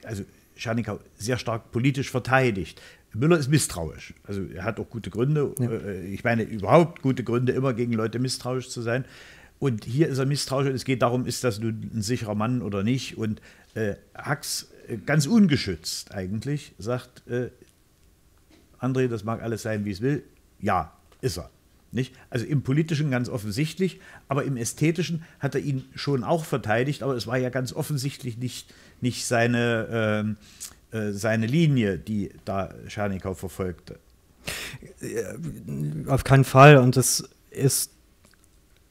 S1: also Schernika sehr stark politisch verteidigt, Müller ist misstrauisch. Also er hat auch gute Gründe. Ja. Äh, ich meine, überhaupt gute Gründe, immer gegen Leute misstrauisch zu sein. Und hier ist er misstrauisch und es geht darum, ist das nun ein sicherer Mann oder nicht. Und äh, Hacks, äh, ganz ungeschützt eigentlich, sagt, äh, André, das mag alles sein, wie es will. Ja, ist er. Nicht? Also im Politischen ganz offensichtlich, aber im Ästhetischen hat er ihn schon auch verteidigt, aber es war ja ganz offensichtlich nicht, nicht seine. Äh, äh, seine Linie, die da Scharnikow verfolgte. Äh,
S2: auf keinen Fall. Und das ist,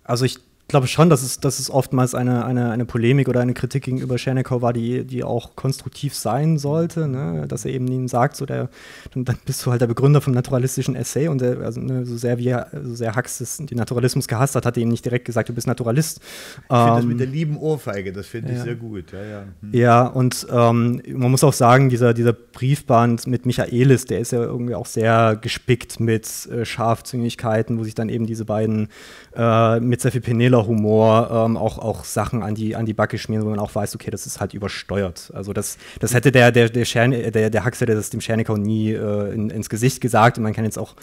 S2: also ich glaube schon, dass es, dass es oftmals eine, eine, eine Polemik oder eine Kritik gegenüber Schernekow war, die, die auch konstruktiv sein sollte, ne? dass er eben ihnen sagt, so der, dann, bist du halt der Begründer vom naturalistischen Essay und der, also, ne, so sehr wie er, so sehr Hux den Naturalismus gehasst hat, hat er ihm nicht direkt gesagt, du bist Naturalist. Ich ähm, finde das mit
S1: der lieben Ohrfeige, das finde ja. ich sehr gut. Ja, ja. Hm. ja
S2: und ähm, man muss auch sagen, dieser, dieser Briefband mit Michaelis, der ist ja irgendwie auch sehr gespickt mit äh, Scharfzüngigkeiten, wo sich dann eben diese beiden äh, mit sehr viel Penelo subtiler Humor ähm, auch, auch Sachen an die, an die Backe schmieren, wo man auch weiß, okay, das ist halt übersteuert. Also das, das hätte der, der, der, Scherne, der, der Huxley das dem Schernikau nie äh, in, ins Gesicht gesagt. Und man kann jetzt auch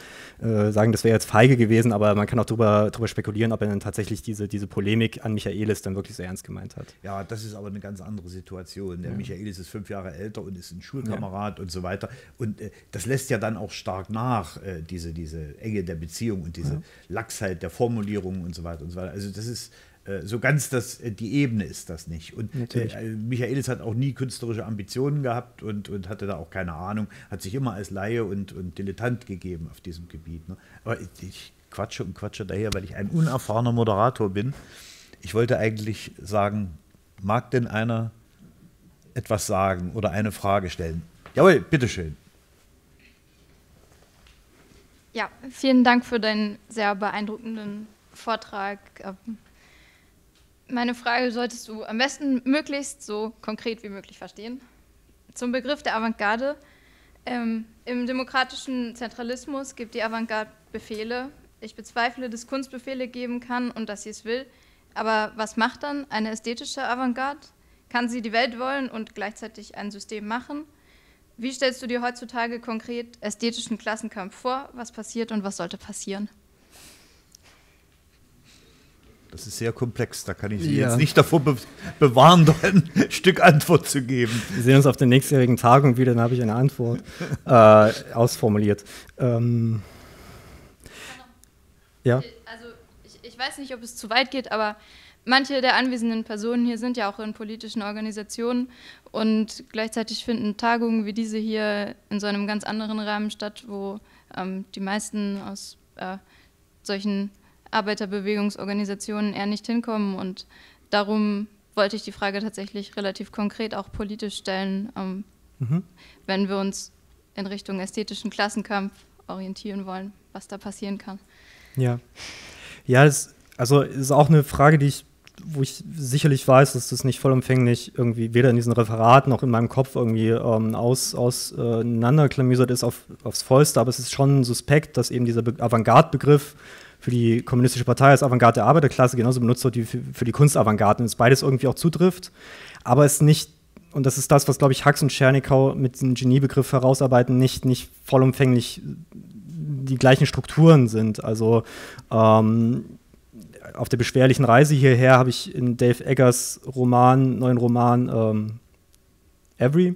S2: äh, sagen, das wäre jetzt feige gewesen, aber man kann auch darüber drüber spekulieren, ob er dann tatsächlich diese, diese Polemik an Michaelis dann wirklich so ernst gemeint hat.
S1: Ja, das ist aber eine ganz andere Situation. Der ja. Michaelis ist fünf Jahre älter und ist ein Schulkamerad ja. und so weiter. Und äh, das lässt ja dann auch stark nach, äh, diese, diese Enge der Beziehung und diese ja. Lachsheit der Formulierung und so weiter und so weiter. Also das das ist äh, so ganz das, äh, die Ebene ist das nicht. Und äh, äh, Michaelis hat auch nie künstlerische Ambitionen gehabt und, und hatte da auch keine Ahnung, hat sich immer als Laie und, und Dilettant gegeben auf diesem Gebiet. Ne? Aber ich, ich, quatsche und quatsche daher, weil ich ein unerfahrener Moderator bin. Ich wollte eigentlich sagen, mag denn einer etwas sagen oder eine Frage stellen? Jawohl, bitteschön.
S3: Ja, vielen Dank für deinen sehr beeindruckenden Vortrag. Ähm, meine Frage solltest du am besten möglichst so konkret wie möglich verstehen. Zum Begriff der Avantgarde. Ähm, Im demokratischen Zentralismus gibt die Avantgarde Befehle. Ich bezweifle, dass Kunst Befehle geben kann und dass sie es will. Aber was macht dann eine ästhetische Avantgarde? Kann sie die Welt wollen und gleichzeitig ein System machen? Wie stellst du dir heutzutage konkret ästhetischen Klassenkampf vor? Was passiert und was sollte passieren?
S2: Das ist sehr komplex. Da kann ich Sie ja. jetzt nicht davor be bewahren, doch ein Stück Antwort zu geben. Wir sehen uns auf der nächstjährigen Tagung wieder, dann habe ich eine Antwort äh, ausformuliert. Ähm, ja.
S3: Also ich, ich weiß nicht, ob es zu weit geht, aber manche der anwesenden Personen hier sind ja auch in politischen Organisationen und gleichzeitig finden Tagungen wie diese hier in so einem ganz anderen Rahmen statt, wo ähm, die meisten aus äh, solchen Arbeiterbewegungsorganisationen eher nicht hinkommen. Und darum wollte ich die Frage tatsächlich relativ konkret auch politisch stellen, ähm, mhm. wenn wir uns in Richtung ästhetischen Klassenkampf orientieren wollen, was da passieren kann.
S2: Ja, ja, das, also ist auch eine Frage, die ich, wo ich sicherlich weiß, dass das nicht vollumfänglich irgendwie weder in diesem Referat noch in meinem Kopf irgendwie ähm, aus, auseinanderklamüsert äh, ist auf, aufs Vollste, aber es ist schon suspekt, dass eben dieser Avantgarde-Begriff für die Kommunistische Partei als Avantgarde der Arbeiterklasse genauso benutzt wird wie für, die Kunstavantgarde. Und dass beides irgendwie auch zutrifft, aber es nicht, und das ist das, was, glaube ich, Hax und Schernikau mit dem Geniebegriff herausarbeiten, nicht, nicht vollumfänglich die gleichen Strukturen sind. Also ähm, auf der beschwerlichen Reise hierher habe ich in Dave Eggers Roman, neuen Roman ähm, Every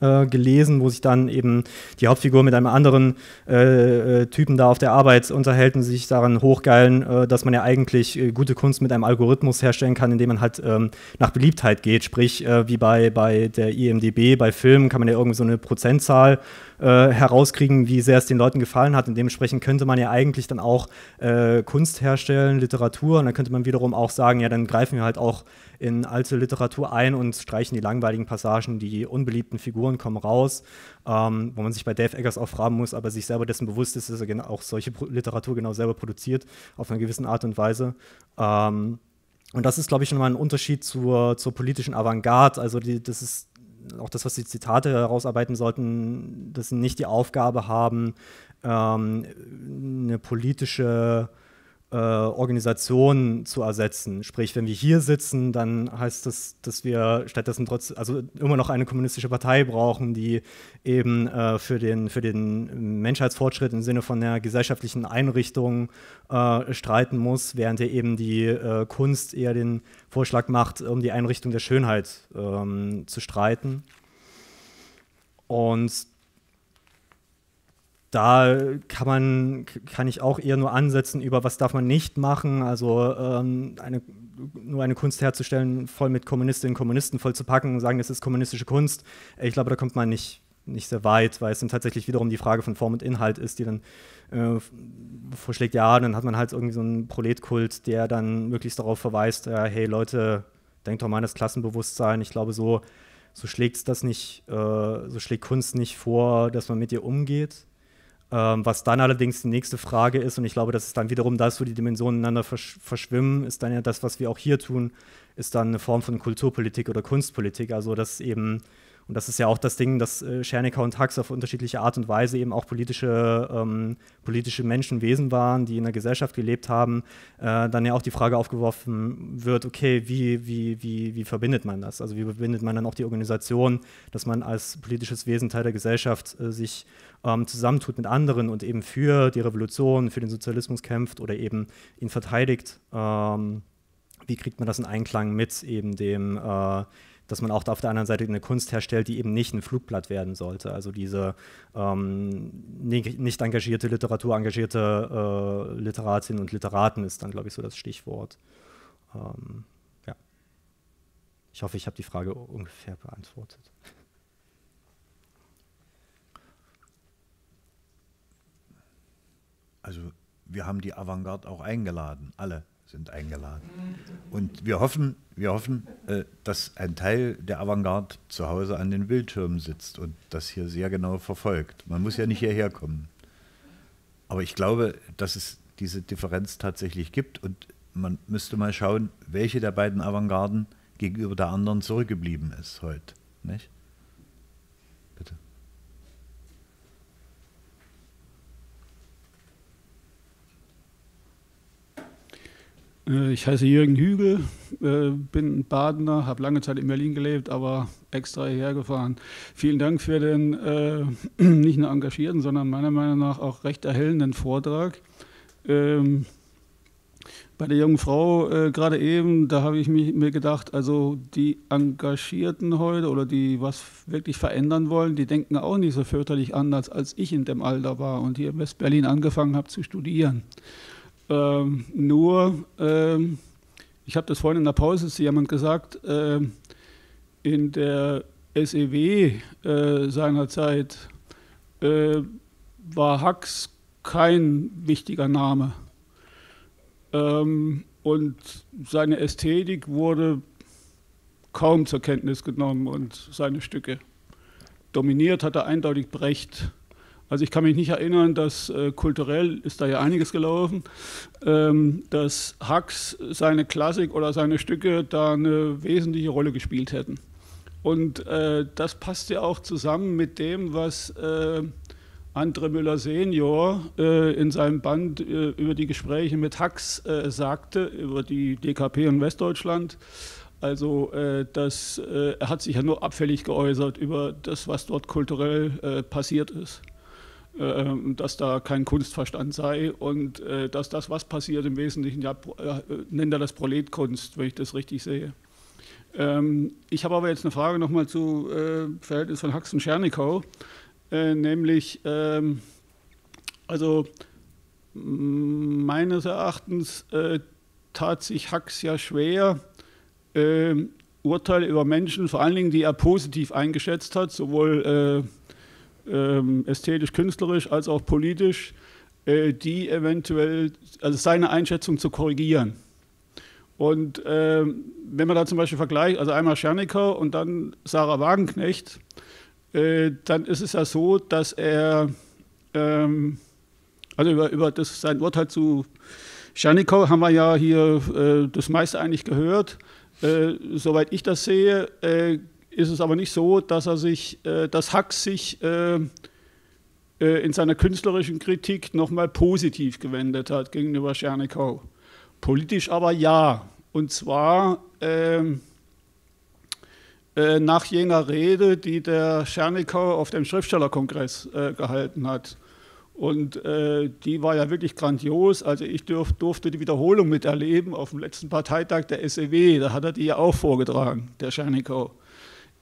S2: äh, gelesen, wo sich dann eben die Hauptfigur mit einem anderen äh, äh Typen da auf der Arbeit unterhält und sich daran hochgeilen, äh, dass man ja eigentlich gute Kunst mit einem Algorithmus herstellen kann, indem man halt ähm, nach Beliebtheit geht. Sprich, wie bei, bei der IMDB, bei Filmen kann man ja irgendwie so eine Prozentzahl äh, herauskriegen, wie sehr es den Leuten gefallen hat. Und dementsprechend könnte man ja eigentlich dann auch äh, Kunst herstellen, Literatur. Und dann könnte man wiederum auch sagen, ja, dann greifen wir halt auch in alte Literatur ein und streichen die langweiligen Passagen, die unbeliebten Figuren kommen raus, ähm, wo man sich bei Dave Eggers auch fragen muss, aber sich selber dessen bewusst ist, dass er auch solche Literatur genau selber produziert, auf einer gewissen Art und Weise. Ähm, und das ist, glaube ich, schon mal ein Unterschied zur, zur politischen Avantgarde. Also die, das ist auch das, was die Zitate herausarbeiten sollten, dass sie nicht die Aufgabe haben, ähm, eine politische äh, Organisationen zu ersetzen. Sprich, wenn wir hier sitzen, dann heißt das, dass wir stattdessen trotzdem also immer noch eine kommunistische Partei brauchen, die eben äh, für, den, für den Menschheitsfortschritt im Sinne von einer gesellschaftlichen Einrichtung äh, streiten muss, während er eben die äh, Kunst eher den Vorschlag macht, um die Einrichtung der Schönheit ähm, zu streiten. Und da kann man, kann ich auch eher nur ansetzen über was darf man nicht machen. Also ähm, eine, nur eine Kunst herzustellen, voll mit Kommunistinnen und Kommunisten voll zu packen und sagen, das ist kommunistische Kunst. Ich glaube, da kommt man nicht, nicht sehr weit, weil es dann tatsächlich wiederum die Frage von Form und Inhalt ist, die dann äh, vorschlägt, ja, dann hat man halt irgendwie so einen Proletkult, der dann möglichst darauf verweist, äh, hey Leute, denkt doch mal an das Klassenbewusstsein. Ich glaube, so, so schlägt das nicht, äh, so schlägt Kunst nicht vor, dass man mit ihr umgeht. Ähm, was dann allerdings die nächste Frage ist, und ich glaube, das ist dann wiederum das, wo die Dimensionen ineinander versch verschwimmen, ist dann ja das, was wir auch hier tun, ist dann eine Form von Kulturpolitik oder Kunstpolitik. Also, dass eben und das ist ja auch das Ding, dass äh, Schernecker und Hux auf unterschiedliche Art und Weise eben auch politische, ähm, politische Menschenwesen waren, die in der Gesellschaft gelebt haben. Äh, dann ja auch die Frage aufgeworfen wird, okay, wie, wie, wie, wie verbindet man das? Also wie verbindet man dann auch die Organisation, dass man als politisches Wesen Teil der Gesellschaft äh, sich ähm, zusammentut mit anderen und eben für die Revolution, für den Sozialismus kämpft oder eben ihn verteidigt. Ähm, wie kriegt man das in Einklang mit eben dem äh, dass man auch da auf der anderen Seite eine Kunst herstellt, die eben nicht ein Flugblatt werden sollte. Also diese ähm, nicht engagierte Literatur, engagierte äh, Literatinnen und Literaten ist dann, glaube ich, so das Stichwort. Ähm, ja. Ich hoffe, ich habe die Frage ungefähr beantwortet.
S1: Also wir haben die Avantgarde auch eingeladen, alle sind eingeladen. Und wir hoffen, wir hoffen, äh, dass ein Teil der Avantgarde zu Hause an den Bildschirmen sitzt und das hier sehr genau verfolgt. Man muss ja nicht hierher kommen. Aber ich glaube, dass es diese Differenz tatsächlich gibt und man müsste mal schauen, welche der beiden Avantgarden gegenüber der anderen zurückgeblieben ist heute. Nicht?
S4: Äh, ich heiße Jürgen Hügel, äh, bin Badener, habe lange Zeit in Berlin gelebt, aber extra hierher gefahren. Vielen Dank für den äh, nicht nur engagierten, sondern meiner Meinung nach auch recht erhellenden Vortrag. Ähm, bei der jungen Frau äh, gerade eben, da habe ich mich, mir gedacht, also die Engagierten heute oder die was wirklich verändern wollen, die denken auch nicht so fürchterlich anders, als ich in dem Alter war und hier in West-Berlin angefangen habe zu studieren. Ähm, nur, ähm, ich habe das vorhin in der Pause zu jemandem gesagt, ähm, in der SEW äh, seinerzeit äh, war Hacks kein wichtiger Name. Ähm, und seine Ästhetik wurde kaum zur Kenntnis genommen und seine Stücke. Dominiert hat er eindeutig Brecht. Also ich kann mich nicht erinnern, dass äh, kulturell ist da ja einiges gelaufen, ähm, dass Hacks seine Klassik oder seine Stücke da eine wesentliche Rolle gespielt hätten. Und äh, das passt ja auch zusammen mit dem, was äh, Andre Müller Senior äh, in seinem Band äh, über die Gespräche mit Hacks äh, sagte, über die DKP in Westdeutschland. Also äh, das, äh, er hat sich ja nur abfällig geäußert über das, was dort kulturell passiert ist. Ähm, dass da kein Kunstverstand sei und äh, dass das, was passiert, im Wesentlichen, ja, äh, nennt er das Proletkunst, wenn ich das richtig sehe. Ähm, ich habe aber jetzt eine Frage nochmal zu äh, Verhältnis von Hax und Schernikau, nämlich, ähm, also meines Erachtens tat sich Hax ja schwer, Urteile über Menschen, vor allen Dingen, die er positiv eingeschätzt hat, sowohl äh, ähm, ästhetisch-künstlerisch als auch politisch, äh, die eventuell, also seine Einschätzung zu korrigieren. Und ähm, wenn man da zum Beispiel vergleicht, also einmal Schernecker und dann Sarah Wagenknecht, äh, dann ist es ja so, dass er, ähm, also über, über das, sein Urteil halt zu Schernecker haben wir ja hier äh, das meiste eigentlich gehört. Äh, soweit ich das sehe, äh, ist es aber nicht so, dass er sich, äh, dass Hack sich äh, äh, in seiner künstlerischen Kritik nochmal positiv gewendet hat gegenüber Schernikow. Politisch aber ja. Und zwar ähm, äh, nach jener Rede, die der Schernikow auf dem Schriftstellerkongress äh, gehalten hat. Und äh, die war ja wirklich grandios. Also ich dürf, durfte die Wiederholung miterleben auf dem letzten Parteitag der SEW. Da hat er die ja auch vorgetragen, der Schernikow.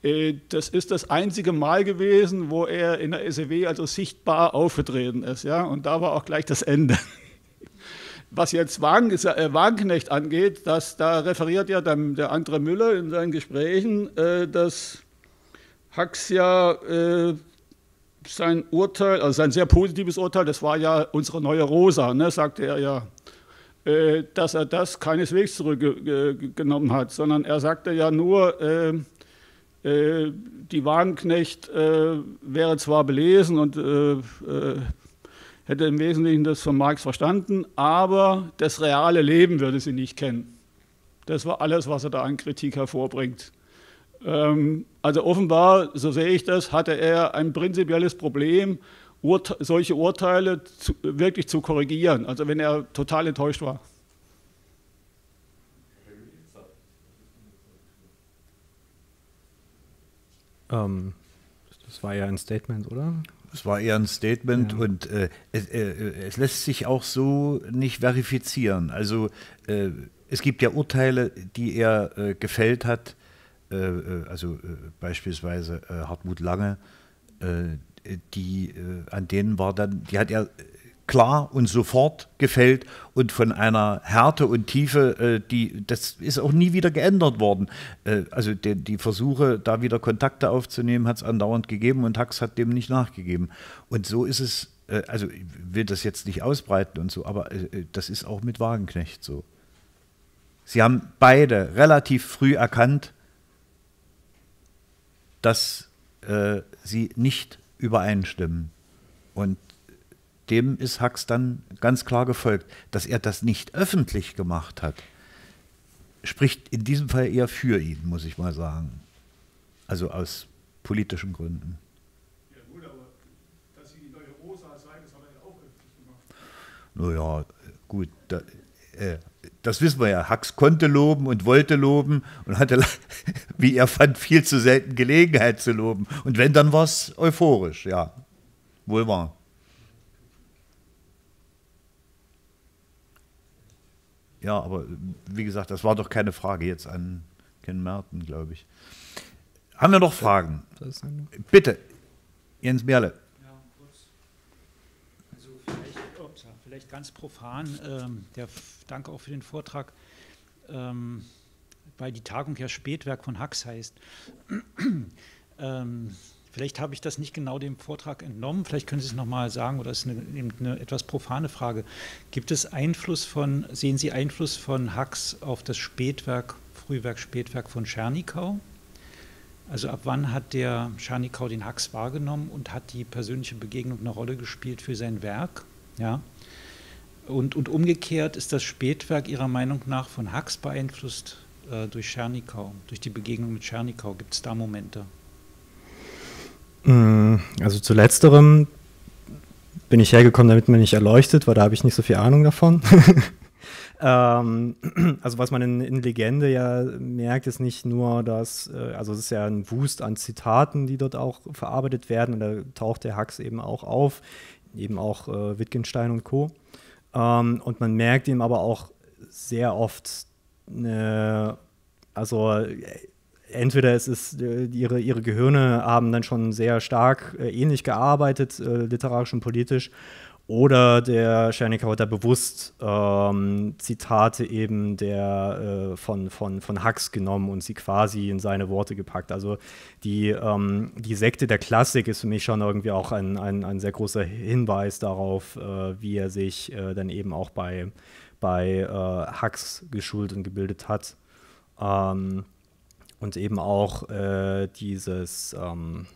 S4: Äh, das ist das einzige Mal gewesen, wo er in der SEW also sichtbar aufgetreten ist. Ja? Und da war auch gleich das Ende. Was jetzt Wagenknecht äh, angeht, das, da referiert ja der, der Andre Müller in seinen Gesprächen, äh, dass Hax ja äh, sein Urteil, also sein sehr positives Urteil, das war ja unsere neue Rosa, ne, sagte er ja, äh, dass er das keineswegs zurückgenommen hat, sondern er sagte ja nur, äh, die Wagenknecht äh, wäre zwar belesen und äh, hätte im Wesentlichen das von Marx verstanden, aber das reale Leben würde sie nicht kennen. Das war alles, was er da an Kritik hervorbringt. Ähm, also offenbar, so sehe ich das, hatte er ein prinzipielles Problem, solche Urteile wirklich zu korrigieren, also wenn er total enttäuscht war.
S1: Ähm, das war ja ein Statement, oder? Es war eher ein Statement ja. und äh, es, äh, äh es, lässt sich auch so nicht verifizieren. Also äh, es gibt ja Urteile, die er äh, gefällt hat, äh, also beispielsweise Hartmut Lange, die an denen war dann, die hat er klar und sofort gefällt und von einer Härte und Tiefe, äh, die, das ist auch nie wieder geändert worden. Äh, also die, die Versuche, da wieder Kontakte aufzunehmen, hat es andauernd gegeben und Hax hat dem nicht nachgegeben. Und so ist es, äh, also ich will das jetzt nicht ausbreiten und so, aber das ist auch mit Wagenknecht so. Sie haben beide relativ früh erkannt, dass äh, sie nicht übereinstimmen. Und dem ist Hacks dann ganz klar gefolgt. Dass er das nicht öffentlich gemacht hat, spricht in diesem Fall eher für ihn, muss ich mal sagen. Also aus politischen Gründen. Ja gut, aber
S4: dass sie die neue Rosa sein, das hat er ja auch öffentlich gemacht.
S1: Naja, gut, da, äh, das wissen wir ja. Hacks konnte loben und wollte loben und hatte, wie er fand, viel zu selten Gelegenheit zu loben. Und wenn, dann war es euphorisch, ja. Wohl wahr. Ja, aber äh, wie gesagt, das war doch keine Frage jetzt an Ken Merten, glaube ich. Haben wir noch Fragen? Äh, Bitte, Jens Merle. Ja,
S4: also vielleicht, vielleicht ganz profan, ähm, der, danke auch für den Vortrag, ähm, weil die Tagung ja Spätwerk von Hacks heißt. ähm, Vielleicht habe ich das nicht genau dem Vortrag entnommen. Vielleicht können Sie es nochmal sagen, oder es ist eine, eine, etwas profane Frage. Gibt es Einfluss von, sehen Sie Einfluss von Hacks auf das Spätwerk, Frühwerk, Spätwerk von Schernikau? Also ab wann hat der Schernikau den Hacks wahrgenommen und hat die persönliche Begegnung eine Rolle gespielt für sein Werk? Ja. Und, und umgekehrt ist das Spätwerk Ihrer Meinung nach von Hacks beeinflusst äh, durch Schernikau, durch die Begegnung mit Schernikau. Gibt es da Momente?
S2: Mm, also zu letzterem bin ich hergekommen, damit man nicht erleuchtet, weil da habe ich nicht so viel Ahnung davon. Ähm, also was man in, in, Legende ja merkt, ist nicht nur, dass, äh, also es ist ja ein Wust an Zitaten, die dort auch verarbeitet werden und da taucht der Hax eben auch auf, eben auch äh, Wittgenstein und Co. Ähm, und man merkt ihm aber auch sehr oft eine, äh, also äh, entweder es ist, äh, ihre, ihre Gehirne haben dann schon sehr stark äh, ähnlich gearbeitet, äh, literarisch und politisch, oder der Schernecker hat da bewusst ähm, Zitate eben der, äh, von, von, von Hacks genommen und sie quasi in seine Worte gepackt. Also die, ähm, die Sekte der Klassik ist für mich schon irgendwie auch ein, ein, ein sehr großer Hinweis darauf, äh, wie er sich äh, dann eben auch bei, bei Hacks geschult und gebildet hat. Ähm, und eben auch äh, dieses, ähm,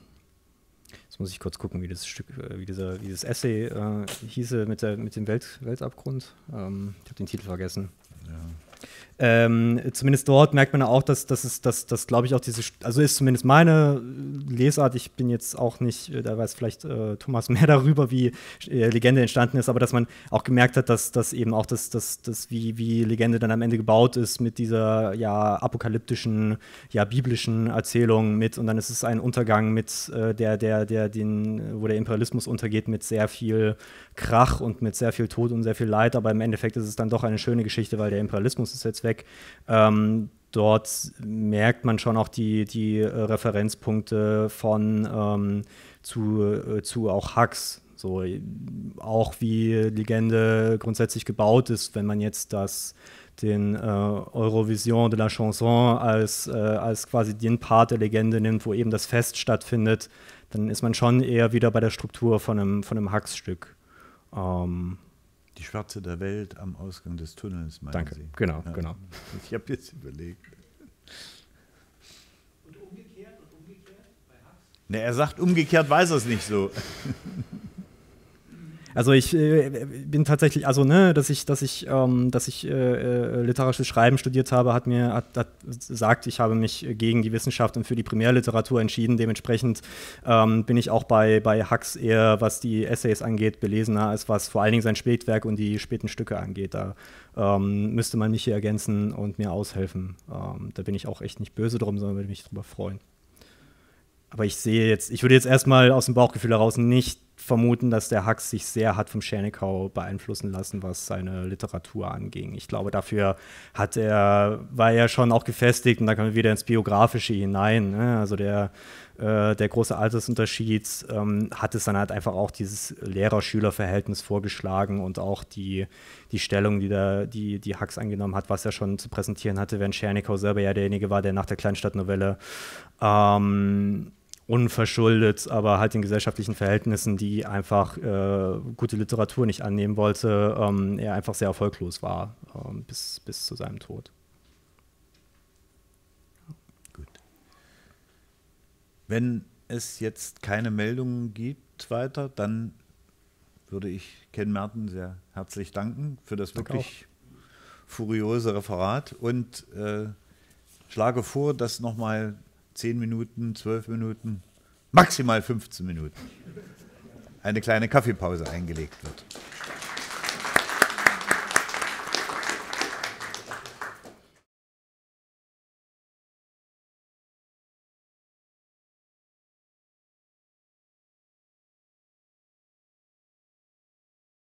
S2: jetzt muss ich kurz gucken, wie das Stück, äh, wie, dieser, dieses Essay äh, hieße mit, der, mit dem Welt, Weltabgrund. Ähm, ich habe den Titel vergessen. Ja ähm, zumindest dort merkt man auch, dass das ist, dass das glaube ich auch diese, also ist zumindest meine Lesart. Ich bin jetzt auch nicht, äh, da weiß vielleicht äh, Thomas mehr darüber, wie äh, Legende entstanden ist, aber dass man auch gemerkt hat, dass das eben auch das, das, das wie, wie Legende dann am Ende gebaut ist mit dieser ja apokalyptischen, ja biblischen Erzählung mit und dann ist es ein Untergang mit äh, der, der, der, den, wo der Imperialismus untergeht mit sehr viel Krach und mit sehr viel Tod und sehr viel Leid, aber im Endeffekt ist es dann doch eine schöne Geschichte, weil der Imperialismus ist jetzt Zweck. Ähm, dort merkt man schon auch die, die äh, Referenzpunkte von ähm, zu, äh, zu auch Hacks. So, auch wie Legende grundsätzlich gebaut ist, wenn man jetzt das den äh, Eurovision de la Chanson als, äh, als quasi den Part der Legende nimmt, wo eben das Fest stattfindet, dann ist man schon eher wieder bei der Struktur von einem, von einem Hacksstück. Ähm,
S1: die Schwarze der Welt am Ausgang des Tunnels, meinen Danke. Sie? Genau, ja. genau. Ich habe jetzt überlegt. Und umgekehrt und umgekehrt bei Hux? Ne, er sagt, umgekehrt weiß er es nicht so.
S2: Also ich äh, bin tatsächlich, also ne, dass ich, dass ich, ähm, dass ich äh, äh literarisches Schreiben studiert habe, hat mir hat, hat sagt, ich habe mich gegen die Wissenschaft und für die Primärliteratur entschieden. Dementsprechend ähm, bin ich auch bei, bei Hacks eher, was die Essays angeht, belesener als was vor allen Dingen sein Spätwerk und die späten Stücke angeht. Da ähm, müsste man mich hier ergänzen und mir aushelfen. Ähm, da bin ich auch echt nicht böse drum, sondern würde mich darüber freuen. Aber ich sehe jetzt, ich würde jetzt erstmal aus dem Bauchgefühl heraus nicht vermuten, dass der Hax sich sehr hat vom Schernekau beeinflussen lassen, was seine Literatur anging. Ich glaube, dafür hat er, war er schon auch gefestigt und da kommen wir wieder ins Biografische hinein. Ne? Also der, äh, der große Altersunterschied ähm, hat es dann halt einfach auch dieses Lehrer-Schüler-Verhältnis vorgeschlagen und auch die, die Stellung, die, der, die, die Hax angenommen hat, was er schon zu präsentieren hatte, während Schernekau selber ja derjenige war, der nach der Kleinstadtnovelle ähm, unverschuldet, aber halt den gesellschaftlichen Verhältnissen, die einfach äh, gute Literatur nicht annehmen wollte, ähm, er einfach sehr erfolglos war ähm, bis, bis zu seinem Tod. Gut. Wenn
S1: es jetzt keine Meldungen gibt weiter, dann würde ich Ken Merten sehr herzlich danken für das Dank wirklich auch. furiose Referat und äh, schlage vor, dass nochmal 10 Minuten, 12 Minuten, maximal 15 Minuten eine kleine Kaffeepause eingelegt wird.